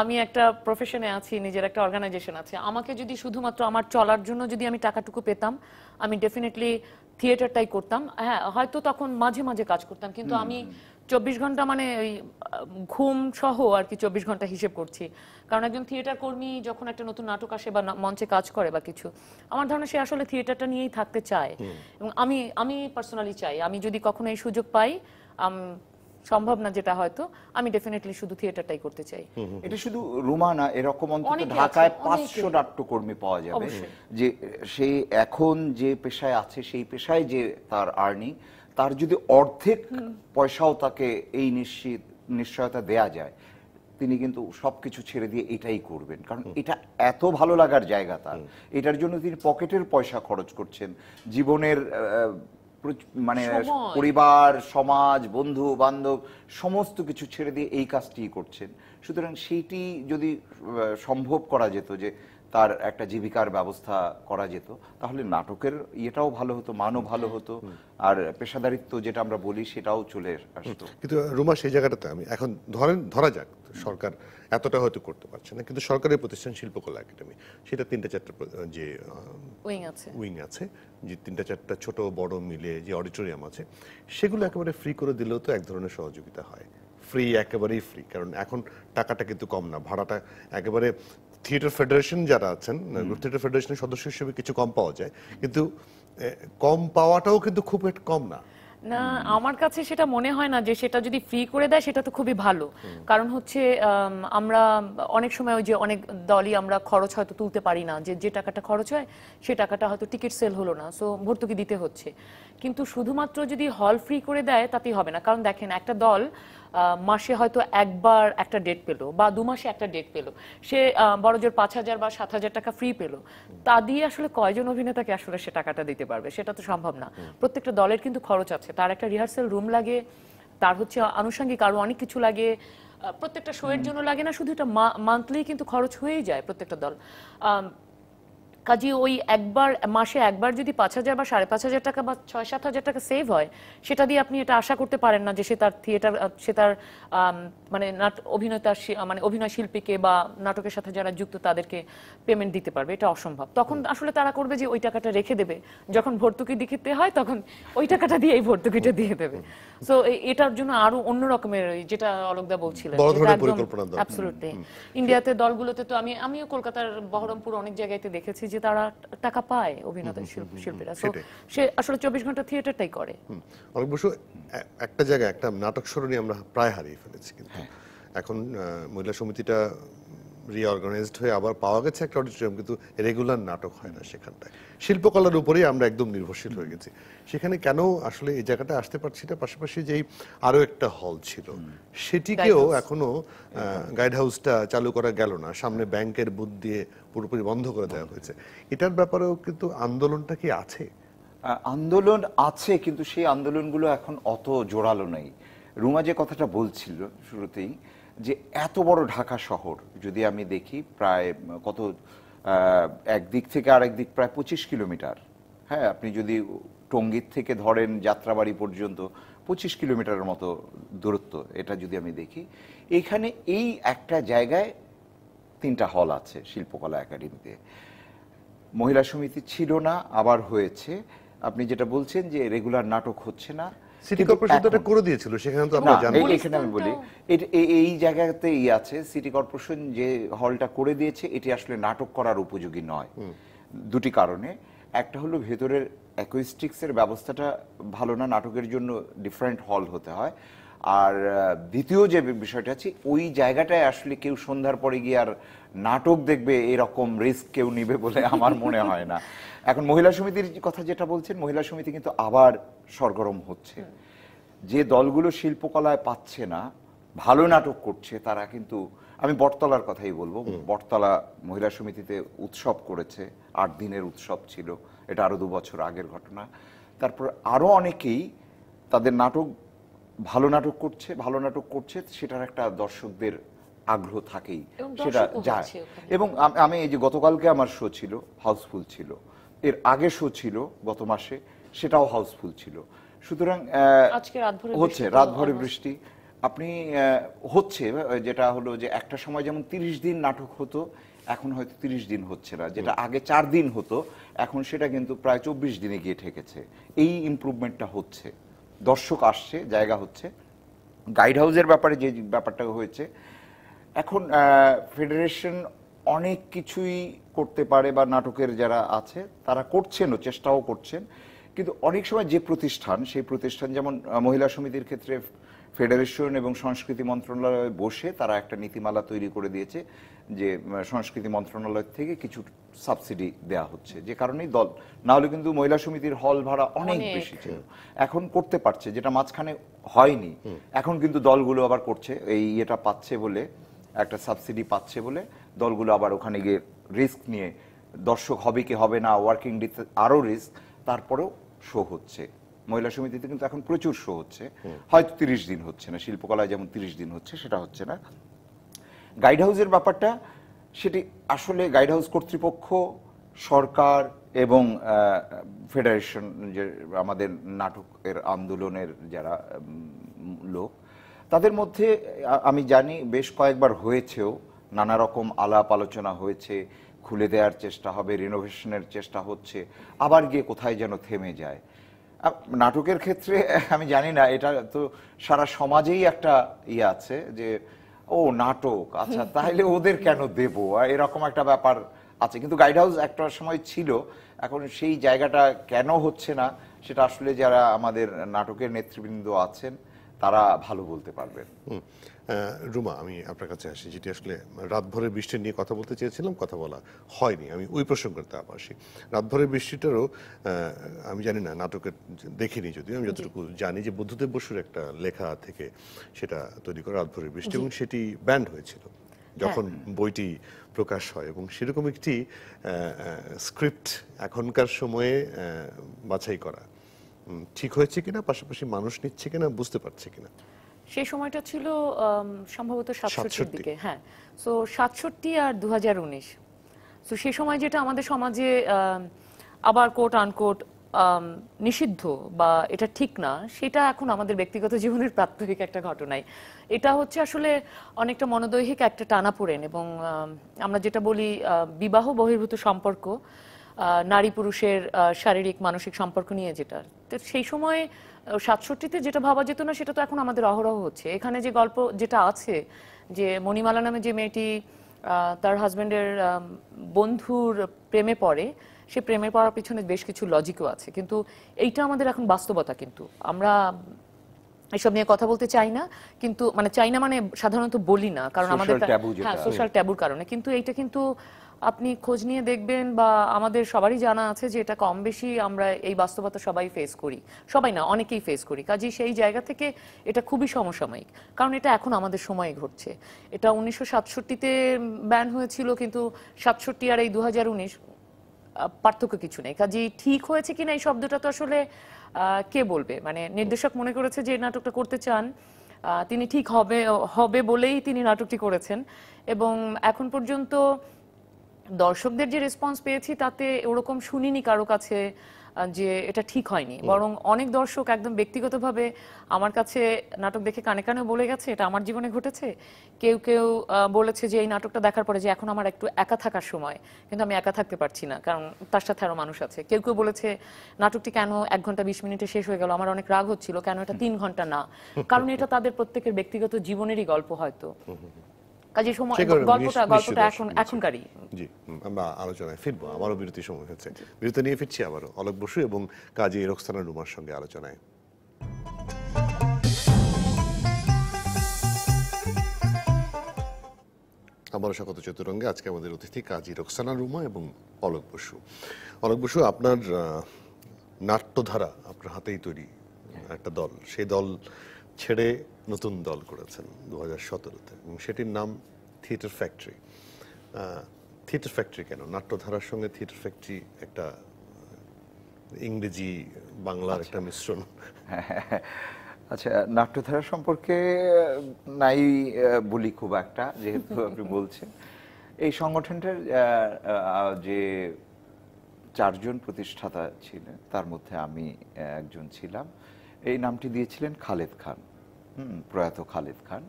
আমি একটা প্রফেশনে আছি নিজের একটা অর্গানাইজেশন আছে আমাকে যদি শুধুমাত্র আমার চলার জন্য যদি আমি টাকাটুকু পেতাম আমি ডেফিনেটলি থিয়েটারটাই করতাম হ্যাঁ হয়তো তখন মাঝে মাঝে কাজ করতাম কিন্তু আমি 24 ঘন্টা মানে ওই ঘুম সহ আর কি 24 ঘন্টা হিসেব করছি কারণ একজন থিয়েটার কর্মী যখন একটা নতুন নাটক আসে বা মঞ্চে কাজ করে বা কিছু আমার ধারণা সে আসলে থিয়েটারটা নিয়েই থাকতে চায় এবং আমি আমি পার্সোনালি চাই আমি যদি কখনো এই সুযোগ পাই সম্ভব না যেটা হয়তো আমি ডেফিনেটলি শুধু থিয়েটারটাই করতে চাই এটা শুধু রুমা না এরকম অন্তত ঢাকায় পাঁচশো নাট্যকর্মী পাওয়া যাবে যে সে এখন যে পেশায় আছে সেই পেশায় যে তার আর্নিং তার যদি অর্ধেক পয়সাও তাকে এই নিশ্চিত নিশ্চয়তা দেয়া যায় তিনি কিন্তু সবকিছু ছেড়ে দিয়ে এটাই করবেন কারণ এটা এত ভালো লাগার জায়গা তার এটার জন্য তিনি পকেটের পয়সা খরচ করছেন জীবনের মানে পরিবার সমাজ বন্ধু বান্ধব সমস্ত কিছু ছেড়ে দিয়ে এই কাজটি করছেন সুতরাং সেইটি যদি সম্ভব করা যেত যে তার একটা জীবিকার ব্যবস্থা করা যেত তাহলে নাটকের ইয়েটাও ভালো হতো মানও ভালো হতো আর পেশাদারিত্ব যেটা আমরা বলি সেটাও চলে আসতো কিন্তু রুমা সেই জায়গাটাতে আমি এখন ধরেন ধরা যাক সরকার এতটা হয়তো করতে পারছে না কিন্তু সরকারের প্রতিষ্ঠান শিল্পকলা একাডেমি সেটা তিনটা চারটা যে উইং আছে উইং আছে যে তিনটা চারটা ছোট বড় মিলে যে অডিটোরিয়াম আছে সেগুলো একেবারে ফ্রি করে দিলেও তো এক ধরনের সহযোগিতা হয় ফ্রি একেবারেই ফ্রি কারণ এখন টাকাটা কিন্তু কম না ভাড়াটা একেবারে থিয়েটার ফেডারেশন যারা আছেন থিয়েটার ফেডারেশনের সদস্য হিসেবে কিছু কম পাওয়া যায় কিন্তু কম পাওয়াটাও কিন্তু খুব কম না না আমার কাছে সেটা মনে হয় না যে সেটা যদি ফ্রি করে দেয় সেটা তো খুবই ভালো কারণ হচ্ছে আমরা অনেক সময় ওই যে অনেক দলই আমরা খরচ হয়তো তুলতে পারি না যে যে টাকাটা খরচ হয় সে টাকাটা হয়তো টিকিট সেল হলো না সো ভর্তুকি দিতে হচ্ছে কিন্তু শুধুমাত্র যদি হল ফ্রি করে দেয় তাতেই হবে না কারণ দেখেন একটা দল মাসে হয়তো একবার একটা ডেট পেলো বা দু মাসে একটা ডেট পেলো সে বড় জোর পাঁচ হাজার বা সাত হাজার টাকা ফ্রি পেলো তা দিয়ে আসলে কয়জন অভিনেতাকে আসলে সে টাকাটা দিতে পারবে সেটা তো সম্ভব না প্রত্যেকটা দলের কিন্তু খরচ আছে তার একটা রিহার্সাল রুম লাগে তার হচ্ছে আনুষঙ্গিক আরও অনেক কিছু লাগে প্রত্যেকটা শোয়ের জন্য লাগে না শুধু এটা মান্থলি কিন্তু খরচ হয়েই যায় প্রত্যেকটা দল কাজী ওই একবার মাসে একবার যদি পাঁচ হাজার বা সাড়ে পাঁচ হাজার টাকা বা ছয় সাত হাজার টাকা সেভ হয় সেটা দিয়ে আপনি এটা আশা করতে পারেন না যে সে তার থিয়েটার সে তার মানে নাট অভিনেতা মানে অভিনয় শিল্পীকে বা নাটকের সাথে যারা যুক্ত তাদেরকে পেমেন্ট দিতে পারবে এটা অসম্ভব তখন আসলে তারা করবে যে ওই টাকাটা রেখে দেবে যখন ভর্তুকি দিতে হয় তখন ওই টাকাটা দিয়ে এই ভর্তুকিটা দিয়ে দেবে সো এটার জন্য আরো অন্য রকমের যেটা অলকদা বলছিলেন ইন্ডিয়াতে দলগুলোতে তো আমি আমিও কলকাতার বহরমপুর অনেক জায়গায় দেখেছি যে তারা টাকা পায় অভিনেতা শিল্পীরা সে আসলে চব্বিশ ঘন্টা থিয়েটারটাই করে অনেক বসু একটা জায়গায় একটা নাটক স্মরণীয় আমরা প্রায় হারিয়ে ফেলেছি কিন্তু হ্যাঁ। এখন মহিলা সমিতিটা রিঅর্গানাইজড হয়ে আবার পাওয়া গেছে একটা অডিটোরিয়াম কিন্তু রেগুলার নাটক হয় না সেখানটায় শিল্পকলার উপরেই আমরা একদম নির্ভরশীল হয়ে গেছি সেখানে কেন আসলে এই জায়গাটা আসতে পারছি না পাশাপাশি যেই আরও একটা হল ছিল সেটিকেও এখনো গাইড হাউসটা চালু করা গেল না সামনে ব্যাংকের বুথ দিয়ে পুরোপুরি বন্ধ করে দেওয়া হয়েছে এটার ব্যাপারেও কিন্তু আন্দোলনটা কি আছে আন্দোলন আছে কিন্তু সেই আন্দোলনগুলো এখন অত জোরালো নেই রুমা যে কথাটা বলছিল শুরুতেই যে এত বড় ঢাকা শহর যদি আমি দেখি প্রায় কত একদিক থেকে আরেক দিক প্রায় পঁচিশ কিলোমিটার হ্যাঁ আপনি যদি টঙ্গীর থেকে ধরেন যাত্রাবাড়ি পর্যন্ত পঁচিশ কিলোমিটারের মতো দূরত্ব এটা যদি আমি দেখি এখানে এই একটা জায়গায় তিনটা হল আছে শিল্পকলা একাডেমিতে মহিলা সমিতি ছিল না আবার হয়েছে আপনি যেটা বলছেন যে রেগুলার নাটক হচ্ছে না সিটি কর্পোরেশন তো এটা করে দিয়েছিল সেখানে তো আমরা জানি এখানে আমি বলি এই জায়গাতেই আছে সিটি কর্পোরেশন যে হলটা করে দিয়েছে এটি আসলে নাটক করার উপযোগী নয় দুটি কারণে একটা হলো ভেতরের অ্যাকুইস্টিক্স এর ব্যবস্থাটা ভালো না নাটকের জন্য ডিফারেন্ট হল হতে হয় আর দ্বিতীয় যে বিষয়টা আছে ওই জায়গাটায় আসলে কেউ সন্ধ্যার পরে গিয়ে আর নাটক দেখবে এরকম রিস্ক কেউ নিবে বলে আমার মনে হয় না এখন মহিলা সমিতির কথা যেটা বলছেন মহিলা সমিতি কিন্তু আবার সরগরম হচ্ছে যে দলগুলো শিল্পকলায় পাচ্ছে না ভালো নাটক করছে তারা কিন্তু আমি বটতলার কথাই বলবো বটতলা মহিলা সমিতিতে উৎসব করেছে আট দিনের উৎসব ছিল এটা আরও দু বছর আগের ঘটনা তারপর আরও অনেকেই তাদের নাটক ভালো নাটক করছে ভালো নাটক করছে সেটার একটা দর্শকদের আগ্রহ থাকেই সেটা যায় এবং আমি এই যে গতকালকে আমার শো ছিল হাউসফুল ছিল এর আগে শো ছিল গত মাসে সেটাও হাউসফুল ছিল সুতরাং হচ্ছে রাতভরে বৃষ্টি আপনি হচ্ছে যেটা হলো যে একটা সময় যেমন তিরিশ দিন নাটক হতো এখন হয়তো তিরিশ দিন হচ্ছে না যেটা আগে চার দিন হতো এখন সেটা কিন্তু প্রায় চব্বিশ দিনে গিয়ে ঠেকেছে এই ইম্প্রুভমেন্টটা হচ্ছে দর্শক আসছে জায়গা হচ্ছে গাইড হাউসের ব্যাপারে যে ব্যাপারটা হয়েছে এখন ফেডারেশন অনেক কিছুই করতে পারে বা নাটকের যারা আছে তারা করছেনও চেষ্টাও করছেন কিন্তু অনেক সময় যে প্রতিষ্ঠান সেই প্রতিষ্ঠান যেমন মহিলা সমিতির ক্ষেত্রে ফেডারেশন এবং সংস্কৃতি মন্ত্রণালয়ে বসে তারা একটা নীতিমালা তৈরি করে দিয়েছে যে সংস্কৃতি মন্ত্রণালয় থেকে কিছু সাবসিডি দেয়া হচ্ছে যে কারণেই দল না হলে কিন্তু মহিলা সমিতির হল ভাড়া অনেক বেশি ছিল এখন করতে পারছে যেটা মাঝখানে হয়নি এখন কিন্তু দলগুলো আবার করছে এই ইয়েটা পাচ্ছে বলে একটা সাবসিডি পাচ্ছে বলে দলগুলো আবার ওখানে গিয়ে রিস্ক নিয়ে দর্শক হবে কি হবে না ওয়ার্কিং ডিতে আরও রিস্ক তারপরেও শো হচ্ছে মহিলা সমিতিতে কিন্তু এখন প্রচুর শো হচ্ছে হয়তো তিরিশ দিন হচ্ছে না শিল্পকলায় যেমন তিরিশ দিন হচ্ছে সেটা হচ্ছে না গাইড হাউসের ব্যাপারটা সেটি আসলে গাইড হাউস কর্তৃপক্ষ সরকার এবং ফেডারেশন যে আমাদের নাটকের আন্দোলনের যারা লোক তাদের মধ্যে আমি জানি বেশ কয়েকবার হয়েছেও নানা রকম আলাপ আলোচনা হয়েছে খুলে দেওয়ার চেষ্টা হবে রিনোভেশনের চেষ্টা হচ্ছে আবার গিয়ে কোথায় যেন থেমে যায় নাটকের ক্ষেত্রে আমি জানি না এটা তো সারা সমাজেই একটা ইয়ে আছে যে ও নাটক আচ্ছা তাহলে ওদের কেন দেবো এরকম একটা ব্যাপার আছে কিন্তু গাইড হাউস একটা সময় ছিল এখন সেই জায়গাটা কেন হচ্ছে না সেটা আসলে যারা আমাদের নাটকের নেতৃবৃন্দ আছেন তারা ভালো বলতে পারবেন রুমা আমি আপনার কাছে আসি যেটি আসলে রাতভরের বৃষ্টি নিয়ে কথা বলতে চেয়েছিলাম কথা বলা হয়নি আমি ওই প্রসঙ্গ করতে আসি রাতভরের বৃষ্টিটারও আমি জানি না নাটকের দেখিনি যদিও আমি যতটুকু জানি যে বুদ্ধদেব বসুর একটা লেখা থেকে সেটা তৈরি করা রাতভরের বৃষ্টি এবং সেটি ব্যান্ড হয়েছিল যখন হ্যাঁ। বইটি প্রকাশ হয় এবং সেরকম একটি স্ক্রিপ্ট এখনকার সময়ে বাছাই করা ঠিক হয়েছে কিনা পাশাপাশি মানুষ নিচ্ছে কিনা বুঝতে পারছে কিনা সেই সময়টা ছিল সম্ভবত সাতষট্টির দিকে হ্যাঁ তো সাতষট্টি আর দু তো সেই সময় যেটা আমাদের সমাজে আবার কোট আনকোট নিষিদ্ধ বা এটা ঠিক না সেটা এখন আমাদের ব্যক্তিগত জীবনের প্রাত্যহিক একটা ঘটনাই এটা হচ্ছে আসলে অনেকটা মনোদৈহিক একটা টানাপোড়েন এবং আমরা যেটা বলি বিবাহ বহির্ভূত সম্পর্ক নারী পুরুষের শারীরিক মানসিক সম্পর্ক নিয়ে যেটা তো সেই সময় সাতষট্টিতে যেটা ভাবা যেত না সেটা তো এখন আমাদের অহরহ হচ্ছে এখানে যে গল্প যেটা আছে যে মণিমালা নামে যে মেয়েটি তার হাজব্যান্ডের বন্ধুর প্রেমে পড়ে সে প্রেমে পড়ার পিছনে বেশ কিছু লজিকও আছে কিন্তু এইটা আমাদের এখন বাস্তবতা কিন্তু আমরা এসব নিয়ে কথা বলতে চাই না কিন্তু মানে চাই না মানে সাধারণত বলি না কারণ আমাদের হ্যাঁ সোশ্যাল ট্যাবুর কারণে কিন্তু এইটা কিন্তু আপনি খোঁজ নিয়ে দেখবেন বা আমাদের সবারই জানা আছে যে এটা কম বেশি আমরা এই বাস্তবতা সবাই ফেস করি সবাই না অনেকেই ফেস করি কাজেই সেই জায়গা থেকে এটা খুবই সমসাময়িক কারণ এটা এখন আমাদের সময়ে ঘটছে এটা উনিশশো সাতষট্টিতে ব্যান হয়েছিল কিন্তু সাতষট্টি আর এই দু হাজার উনিশ পার্থক্য কিছু নেই কাজেই ঠিক হয়েছে কিনা এই শব্দটা তো আসলে কে বলবে মানে নির্দেশক মনে করেছে যে নাটকটা করতে চান তিনি ঠিক হবে হবে বলেই তিনি নাটকটি করেছেন এবং এখন পর্যন্ত দর্শকদের যে রেসপন্স পেয়েছি তাতে ওরকম শুনিনি কারো কাছে যে এটা ঠিক হয়নি বরং অনেক দর্শক একদম ব্যক্তিগতভাবে আমার কাছে নাটক দেখে কানে কানে বলে গেছে এটা আমার জীবনে ঘটেছে কেউ কেউ বলেছে যে এই নাটকটা দেখার পরে যে এখন আমার একটু একা থাকার সময় কিন্তু আমি একা থাকতে পারছি না কারণ তার সাথে আরো মানুষ আছে কেউ কেউ বলেছে নাটকটি কেন এক ঘন্টা বিশ মিনিটে শেষ হয়ে গেল আমার অনেক রাগ হচ্ছিল কেন এটা তিন ঘন্টা না কারণ এটা তাদের প্রত্যেকের ব্যক্তিগত জীবনেরই গল্প হয়তো কাজে সময় গল্পটা গল্পটা এখন এখনকারই জি আমরা আলোচনায় বিরতি সময় বিরতি নিয়ে ফিরছি আবারও অলোক বসু এবং কাজী রোকসানা রুমার সঙ্গে আলোচনায় স্বাগত চতুরঙ্গে আজকে আমাদের অতিথি কাজী রোকসানা রুমা এবং অলোক বসু অলোক বসু আপনার নাট্যধারা আপনার হাতেই তৈরি একটা দল সেই দল ছেড়ে নতুন দল করেছেন দু হাজার সতেরোতে এবং সেটির নাম থিয়েটার ফ্যাক্টরি থিয়েটার ফ্যাক্টরি কেন নাট্যধারার সঙ্গে থিয়েটার ফ্যাক্টরি একটা ইংরেজি বাংলার আচ্ছা। একটা মিশ্রণ আচ্ছা নাট্যধারা সম্পর্কে নাই বলি খুব একটা যেহেতু আপনি বলছেন এই সংগঠনটার যে চারজন প্রতিষ্ঠাতা ছিলেন তার মধ্যে আমি একজন ছিলাম এই নামটি দিয়েছিলেন খালেদ খান হুম প্রয়াত খালেদ খান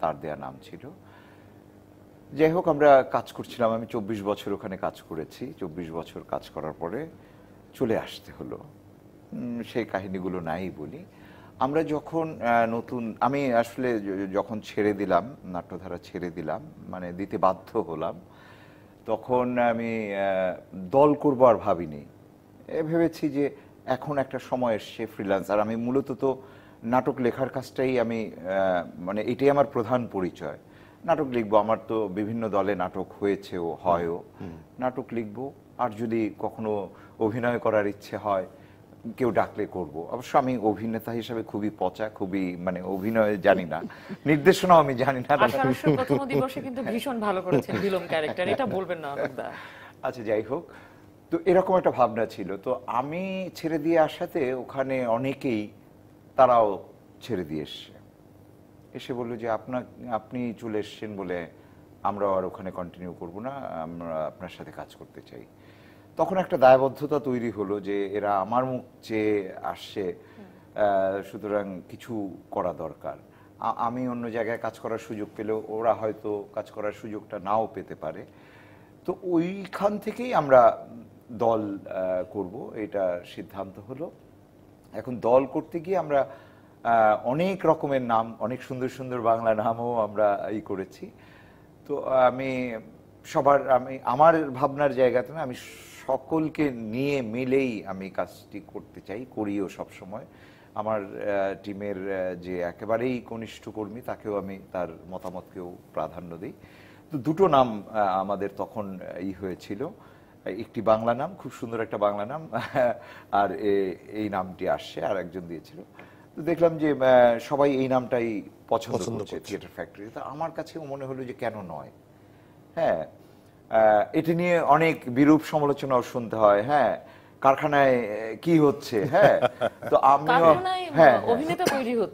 তার দেয়া নাম ছিল যাই হোক আমরা কাজ করছিলাম আমি চব্বিশ বছর ওখানে কাজ করেছি চব্বিশ বছর কাজ করার পরে চলে আসতে হলো সেই কাহিনীগুলো নাই বলি আমরা যখন নতুন আমি আসলে যখন ছেড়ে দিলাম নাট্যধারা ছেড়ে দিলাম মানে দিতে বাধ্য হলাম তখন আমি দল করবো আর ভাবিনি ভেবেছি যে এখন একটা সময় এসছে ফ্রিল্যান্সার আমি মূলত তো নাটক লেখার কাজটাই আমি মানে এটাই আমার প্রধান পরিচয় নাটক লিখবো আমার তো বিভিন্ন দলে নাটক ও হয়ও নাটক লিখবো আর যদি কখনো অভিনয় করার ইচ্ছে হয় কেউ ডাকলে করব অবশ্য আমি অভিনেতা হিসেবে খুবই পচা খুবই মানে অভিনয় জানি না নির্দেশনাও আমি জানি না প্রথম দিবসে কিন্তু ভীষণ ভালো করেছেন ক্যারেক্টার এটা বলবেন না আচ্ছা যাই হোক তো এরকম একটা ভাবনা ছিল তো আমি ছেড়ে দিয়ে আসাতে ওখানে অনেকেই তারাও ছেড়ে দিয়ে এসছে এসে বললো যে আপনা আপনি চলে এসছেন বলে আমরা আর ওখানে কন্টিনিউ করব না আমরা আপনার সাথে কাজ করতে চাই তখন একটা দায়বদ্ধতা তৈরি হলো যে এরা আমার মুখ চেয়ে আসছে সুতরাং কিছু করা দরকার আমি অন্য জায়গায় কাজ করার সুযোগ পেলেও ওরা হয়তো কাজ করার সুযোগটা নাও পেতে পারে তো ওইখান থেকেই আমরা দল করব এটা সিদ্ধান্ত হলো এখন দল করতে গিয়ে আমরা অনেক রকমের নাম অনেক সুন্দর সুন্দর বাংলা নামও আমরা ই করেছি তো আমি সবার আমি আমার ভাবনার জায়গাতে না আমি সকলকে নিয়ে মিলেই আমি কাজটি করতে চাই করিও সব সময় আমার টিমের যে একেবারেই কনিষ্ঠ কর্মী তাকেও আমি তার মতামতকেও প্রাধান্য দিই তো দুটো নাম আমাদের তখন ই হয়েছিল একটি বাংলা নাম খুব সুন্দর একটা বাংলা নাম আর এই নামটি আসছে আর একজন দিয়েছিল দেখলাম যে সবাই এই নামটাই পছন্দ করছে থিয়েটার ফ্যাক্টরি তা আমার কাছে মনে হলো যে কেন নয় হ্যাঁ এটি নিয়ে অনেক বিরূপ সমালোচনাও শুনতে হয় হ্যাঁ কারখানায় কি হচ্ছে হ্যাঁ তো আমিও হ্যাঁ হ্যাঁ।, মানে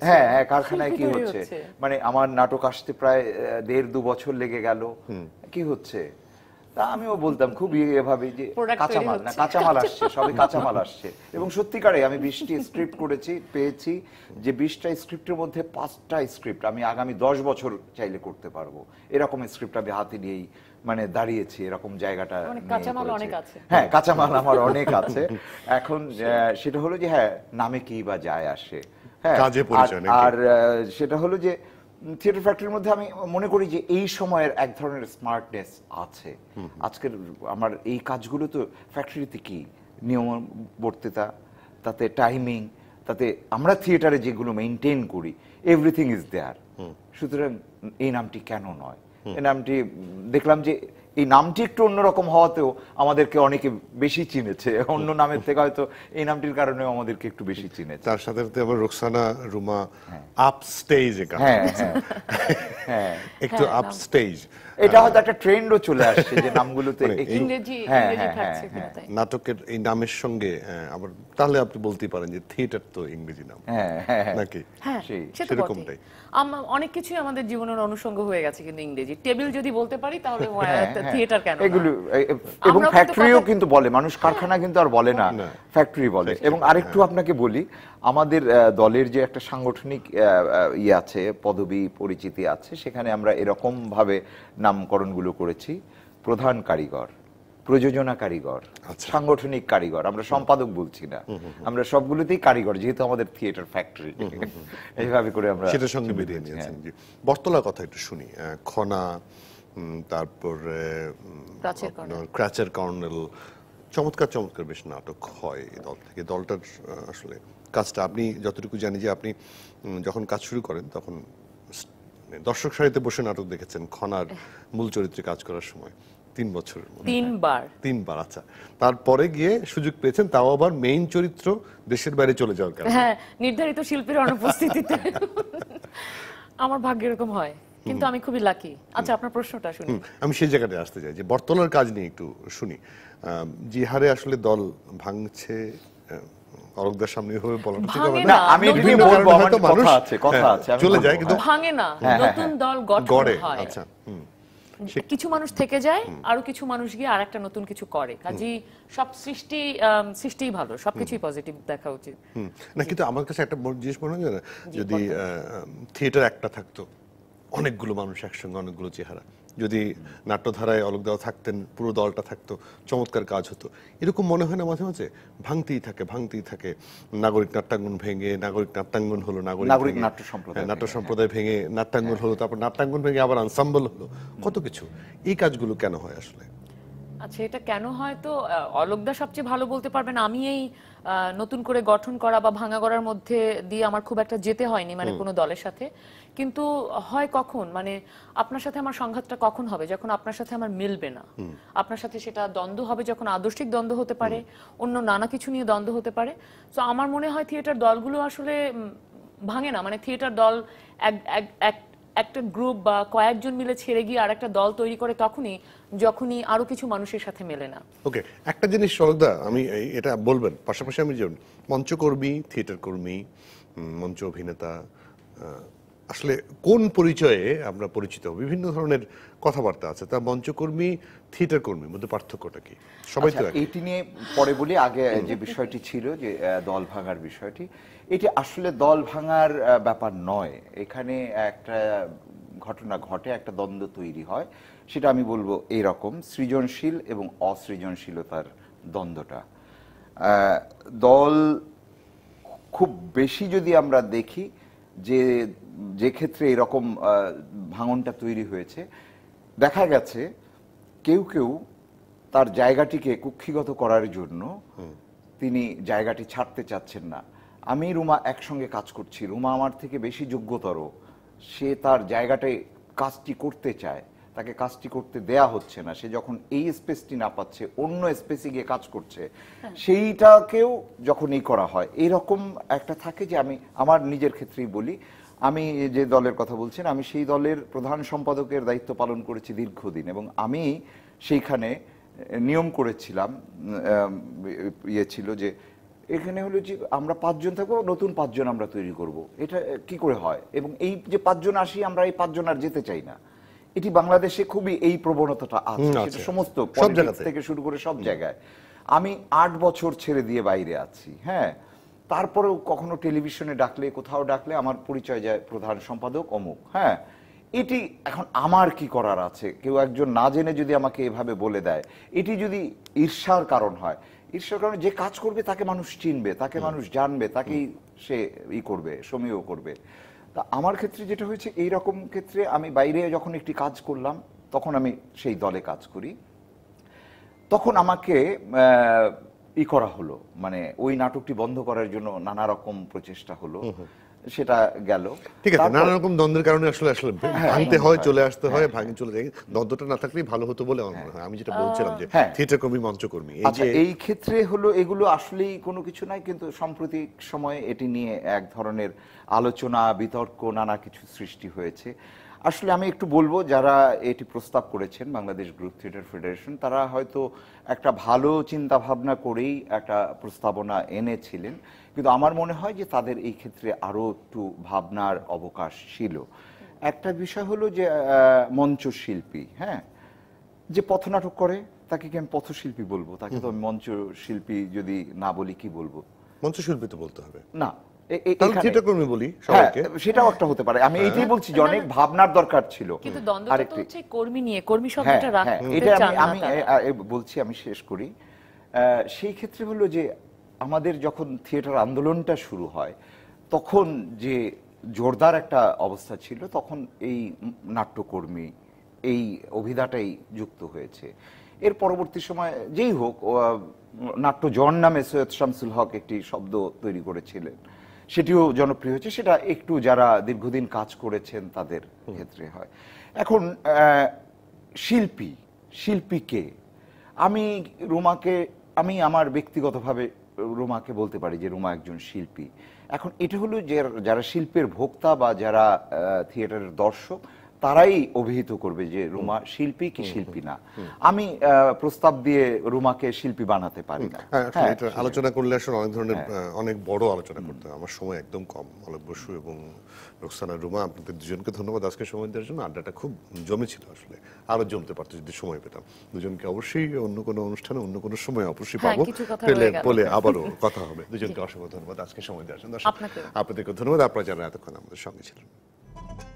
হ্যাঁ হ্যাঁ কারখানায় কি হচ্ছে মানে আমার নাটক আসতে প্রায় দেড় দু বছর লেগে গেল কি হচ্ছে তা আমিও বলতাম খুবই এভাবে যে কাঁচামাল না কাঁচামাল আসছে সবই কাঁচামাল আসছে এবং সত্যিকারে আমি বিশটি স্ক্রিপ্ট করেছি পেয়েছি যে বিশটা স্ক্রিপ্টের মধ্যে পাঁচটা স্ক্রিপ্ট আমি আগামী দশ বছর চাইলে করতে পারবো এরকম স্ক্রিপ্ট আমি হাতে নিয়েই মানে দাঁড়িয়েছি এরকম জায়গাটা মানে হ্যাঁ কাঁচামাল আমার অনেক আছে এখন সেটা হলো যে হ্যাঁ নামে কি বা যায় আসে হ্যাঁ আর সেটা হলো যে থিয়েটার ফ্যাক্টরির মধ্যে আমি মনে করি যে এই সময়ের এক ধরনের স্মার্টনেস আছে আজকের আমার এই কাজগুলো তো ফ্যাক্টরিতে কি নিয়মবর্তিতা তাতে টাইমিং তাতে আমরা থিয়েটারে যেগুলো মেনটেন করি এভরিথিং ইজ দেয়ার সুতরাং এই নামটি কেন নয় এই নামটি দেখলাম যে এই নামটি একটু অন্যরকম হওয়াতেও আমাদেরকে অনেকে বেশি চিনেছে অন্য নামের থেকে হয়তো এই নামটির কারণেও আমাদেরকে একটু বেশি চিনে তার সাথে সাথে আবার রোকসানা রুমা আপস্টেজ হ্যাঁ হ্যাঁ, হ্যাঁ একটু হ্যাঁ, আপস্টেজ এটা হয়তো একটা ট্রেন্ডও চলে আসছে যে নামগুলোতে ইংরেজি হ্যাঁ, হ্যাঁ, হ্যাঁ, নাটকের এই নামের সঙ্গে আবার তাহলে আপনি বলতে পারেন যে থিয়েটার তো ইংরেজি নাম নাকি সেরকমটাই অনেক কিছুই আমাদের জীবনের অনুষঙ্গ হয়ে গেছে কিন্তু ইংরেজি টেবিল যদি বলতে পারি তাহলে থিয়েটার কেন এগুলো এবং ফ্যাক্টরিও কিন্তু বলে মানুষ কারখানা কিন্তু আর বলে না ফ্যাক্টরি বলে এবং আরেকটু আপনাকে বলি আমাদের দলের যে একটা সাংগঠনিক ইয়ে আছে পদবি পরিচিতি আছে সেখানে আমরা এরকম ভাবে নামকরণগুলো করেছি প্রধান কারিগর প্রযোজনা কারিগর আচ্ছা। সাংগঠনিক কারিগর আমরা সম্পাদক বলছি না আমরা সবগুলোতেই কারিগর যেহেতু আমাদের থিয়েটার ফ্যাক্টরি এইভাবে করে আমরা সেটার সঙ্গে বেরিয়ে নিয়েছেন হ্যাঁ। বর্তলার কথা একটু শুনি খনা তারপর ক্র্যাচার কর্নেল চমৎকার চমৎকার বেশ নাটক হয় এই দল থেকে দলটার আসলে কাজটা আপনি যতটুকু জানি যে আপনি যখন কাজ শুরু করেন তখন দর্শক সারিতে বসে নাটক দেখেছেন খনার মূল চরিত্রে কাজ করার সময় তিন বছরের তিনবার তিনবার আচ্ছা তারপরে গিয়ে সুযোগ পেয়েছেন তাও আবার মেইন চরিত্র দেশের বাইরে চলে যাওয়ার কারণে হ্যাঁ নির্ধারিত শিল্পীর অনুপস্থিতিতে আমার ভাগ্য এরকম হয় কিন্তু আমি খুবই লাকি আচ্ছা আপনার প্রশ্নটা শুনি আমি সেই জায়গাতে আসতে চাই যে বর্তমানের কাজ নিয়ে একটু শুনি জিহারে আসলে দল ভাঙছে অলোকদার সামনে এভাবে বলানো ঠিক হবে না আমি এটাই বলবো আমার কথা আছে কথা হ্যাঁ, আছে চলে যায় কিন্তু ভাঙে না হ্যাঁ, হ্যাঁ, নতুন দল গঠন হয় আচ্ছা কিছু মানুষ থেকে যায় আরো কিছু মানুষ গিয়ে আর একটা নতুন কিছু করে কাজী সব সৃষ্টি সৃষ্টিই ভালো সবকিছুই পজিটিভ দেখা উচিত না কিন্তু আমার কাছে একটা জিনিস মনে হয় যদি থিয়েটার একটা থাকতো অনেকগুলো মানুষ একসঙ্গে অনেকগুলো চেহারা যদি নাট্যধারায় অলোক দেওয়া থাকতেন পুরো দলটা থাকতো চমৎকার কাজ হতো এরকম মনে হয় না মাঝে মাঝে ভাঙতেই থাকে ভাঙতেই থাকে নাগরিক নাট্যাঙ্গন ভেঙে নাগরিক নাট্যাঙ্গন হলো নাগরিক নাট্য সম্প্রদায় হ্যাঁ, নাট্য সম্প্রদায় হ্যাঁ। ভেঙে নাট্যাঙ্গন হ্যাঁ। হলো তারপর নাট্যাঙ্গন ভেঙে আবার আনসাম্বল হলো কত কিছু এই কাজগুলো কেন হয় আসলে আচ্ছা এটা কেন হয় তো অলোকদা সবচেয়ে ভালো বলতে পারবেন আমি এই নতুন করে গঠন করা বা ভাঙা করার মধ্যে দিয়ে আমার খুব একটা যেতে হয়নি মানে কোনো দলের সাথে কিন্তু হয় কখন মানে আপনার সাথে আমার সংঘাতটা কখন হবে যখন আপনার সাথে আমার মিলবে না আপনার সাথে সেটা দ্বন্দ্ব হবে যখন আদর্শিক দ্বন্দ্ব হতে পারে অন্য নানা কিছু নিয়ে দ্বন্দ্ব হতে পারে তো আমার মনে হয় থিয়েটার দলগুলো আসলে ভাঙে না মানে থিয়েটার দল এক একটা গ্রুপ বা কয়েকজন মিলে ছেড়ে গিয়ে আর একটা দল তৈরি করে তখনই যখনই আরো কিছু মানুষের সাথে মেলে না ওকে একটা জিনিস সরদা আমি এটা বলবেন পাশাপাশি আমি যেমন মঞ্চকর্মী থিয়েটার কর্মী মঞ্চ অভিনেতা আসলে কোন পরিচয়ে আমরা পরিচিত বিভিন্ন ধরনের কথাবার্তা আছে তা মঞ্চকর্মী থিয়েটার কর্মী মধ্যে পার্থক্যটা কি সবাই তো আচ্ছা, এটি নিয়ে পরে বলি আগে যে বিষয়টি ছিল যে দল ভাঙার বিষয়টি এটি আসলে দল ভাঙার ব্যাপার নয় এখানে একটা ঘটনা ঘটে একটা দ্বন্দ্ব তৈরি হয় সেটা আমি বলবো এইরকম সৃজনশীল এবং অসৃজনশীলতার দ্বন্দ্বটা দল খুব বেশি যদি আমরা দেখি যে যে ক্ষেত্রে এরকম ভাঙনটা তৈরি হয়েছে দেখা গেছে কেউ কেউ তার জায়গাটিকে কুক্ষিগত করার জন্য তিনি জায়গাটি ছাড়তে চাচ্ছেন না আমি রুমা একসঙ্গে কাজ করছি রুমা আমার থেকে বেশি যোগ্যতর সে তার জায়গাটায় কাজটি করতে চায় তাকে কাজটি করতে দেয়া হচ্ছে না সে যখন এই স্পেসটি না পাচ্ছে অন্য স্পেসে গিয়ে কাজ করছে হ্যাঁ। সেইটাকেও যখন এই করা হয় এরকম একটা থাকে যে আমি আমার নিজের ক্ষেত্রেই বলি আমি যে দলের কথা বলছেন আমি সেই দলের প্রধান সম্পাদকের দায়িত্ব পালন করেছি দীর্ঘদিন এবং আমি সেইখানে নিয়ম করেছিলাম ইয়ে ছিল যে এখানে হলো যে আমরা পাঁচজন থাকবো নতুন পাঁচজন আমরা তৈরি করব এটা কি করে হয় এবং এই যে পাঁচজন আসি আমরা এই পাঁচজন আর যেতে চাই না এটি বাংলাদেশে খুবই এই প্রবণতাটা আছে সমস্ত থেকে শুরু করে সব জায়গায় আমি আট বছর ছেড়ে দিয়ে বাইরে আছি হ্যাঁ তারপরেও কখনো টেলিভিশনে ডাকলে কোথাও ডাকলে আমার পরিচয় যায় প্রধান সম্পাদক অমুক হ্যাঁ এটি এখন আমার কি করার আছে কেউ একজন না জেনে যদি আমাকে এভাবে বলে দেয় এটি যদি ঈর্ষার কারণ হয় ঈর্ষার কারণে যে কাজ করবে তাকে মানুষ চিনবে তাকে মানুষ জানবে তাকেই সে ই করবে সমীয় করবে তা আমার ক্ষেত্রে যেটা হয়েছে এই রকম ক্ষেত্রে আমি বাইরে যখন একটি কাজ করলাম তখন আমি সেই দলে কাজ করি তখন আমাকে ই করা হলো মানে ওই নাটকটি বন্ধ করার জন্য নানা রকম প্রচেষ্টা হলো সেটা গেল ঠিক আছে নানা রকম দ্বন্দ্বের কারণে আসলে আসলে হ্যাঁ, ভাঙতে হয় হ্যাঁ, চলে হ্যাঁ, আসতে হয় ভাঙে চলে যায় দ্বন্দ্বটা না থাকলেই ভালো হতো বলে আমার মনে হয় আমি যেটা বলছিলাম যে থিয়েটার কর্মী মঞ্চকর্মী এই আচ্ছা, যে এই ক্ষেত্রে হলো এগুলো আসলেই কোনো কিছু নাই কিন্তু সাম্প্রতিক সময়ে এটি নিয়ে এক ধরনের আলোচনা বিতর্ক নানা কিছু সৃষ্টি হয়েছে আসলে আমি একটু বলবো যারা এটি প্রস্তাব করেছেন বাংলাদেশ গ্রুপ থিয়েটার ফেডারেশন তারা হয়তো একটা ভালো চিন্তা ভাবনা করেই একটা প্রস্তাবনা এনেছিলেন কিন্তু আমার মনে হয় যে তাদের এই ক্ষেত্রে আরও একটু ভাবনার অবকাশ ছিল একটা বিষয় হলো যে মঞ্চশিল্পী হ্যাঁ যে পথনাটক করে তাকে কি আমি পথশিল্পী বলবো তাকে তো আমি মঞ্চশিল্পী যদি না বলি কি বলবো মঞ্চশিল্পী তো বলতে হবে না বলি হ্যাঁ, সেটাও একটা হতে পারে আমি হ্যাঁ। এইটাই বলছি যে অনেক ভাবনার দরকার ছিল কর্মী নিয়ে হ্যাঁ, এটা আমি বলছি আমি শেষ করি সেই ক্ষেত্রে হলো যে আমাদের যখন থিয়েটার আন্দোলনটা শুরু হয় তখন যে জোরদার একটা অবস্থা ছিল তখন এই নাট্যকর্মী এই অভিধাটাই যুক্ত হয়েছে এর পরবর্তী সময় যেই হোক নাট্য জন নামে সৈয়দ শামসুল হক একটি শব্দ তৈরি করেছিলেন সেটিও জনপ্রিয় হয়েছে সেটা একটু যারা দীর্ঘদিন কাজ করেছেন তাদের ক্ষেত্রে হয় এখন শিল্পী শিল্পীকে আমি রুমাকে আমি আমার ব্যক্তিগতভাবে রুমাকে বলতে পারি যে রুমা একজন শিল্পী এখন এটা হলো যে যারা শিল্পের ভোক্তা বা যারা থিয়েটারের দর্শক তারাই অভিহিত করবে যে রুমা শিল্পী কি শিল্পী না আমি প্রস্তাব দিয়ে রুমাকে শিল্পী বানাতে পারি না হ্যাঁ, হ্যাঁ, আলোচনা করলে আসলে অনেক ধরনের হ্যাঁ। অনেক বড় আলোচনা করতে আমার সময় একদম কম অলোক বসু এবং রোকসানা রুমা আপনাদের দুজনকে ধন্যবাদ আজকে সময় দেওয়ার জন্য আড্ডাটা খুব জমেছিল আসলে আরো জমতে পারতো যদি সময় পেতাম দুজনকে অবশ্যই অন্য কোনো অনুষ্ঠানে অন্য কোনো সময় অবশ্যই পাবো পেলে বলে আবারও কথা হবে দুজনকে অসংখ্য ধন্যবাদ আজকে সময় দেওয়ার জন্য আপনাদেরকে ধন্যবাদ আপনারা যারা এতক্ষণ আমাদের সঙ্গে ছিলেন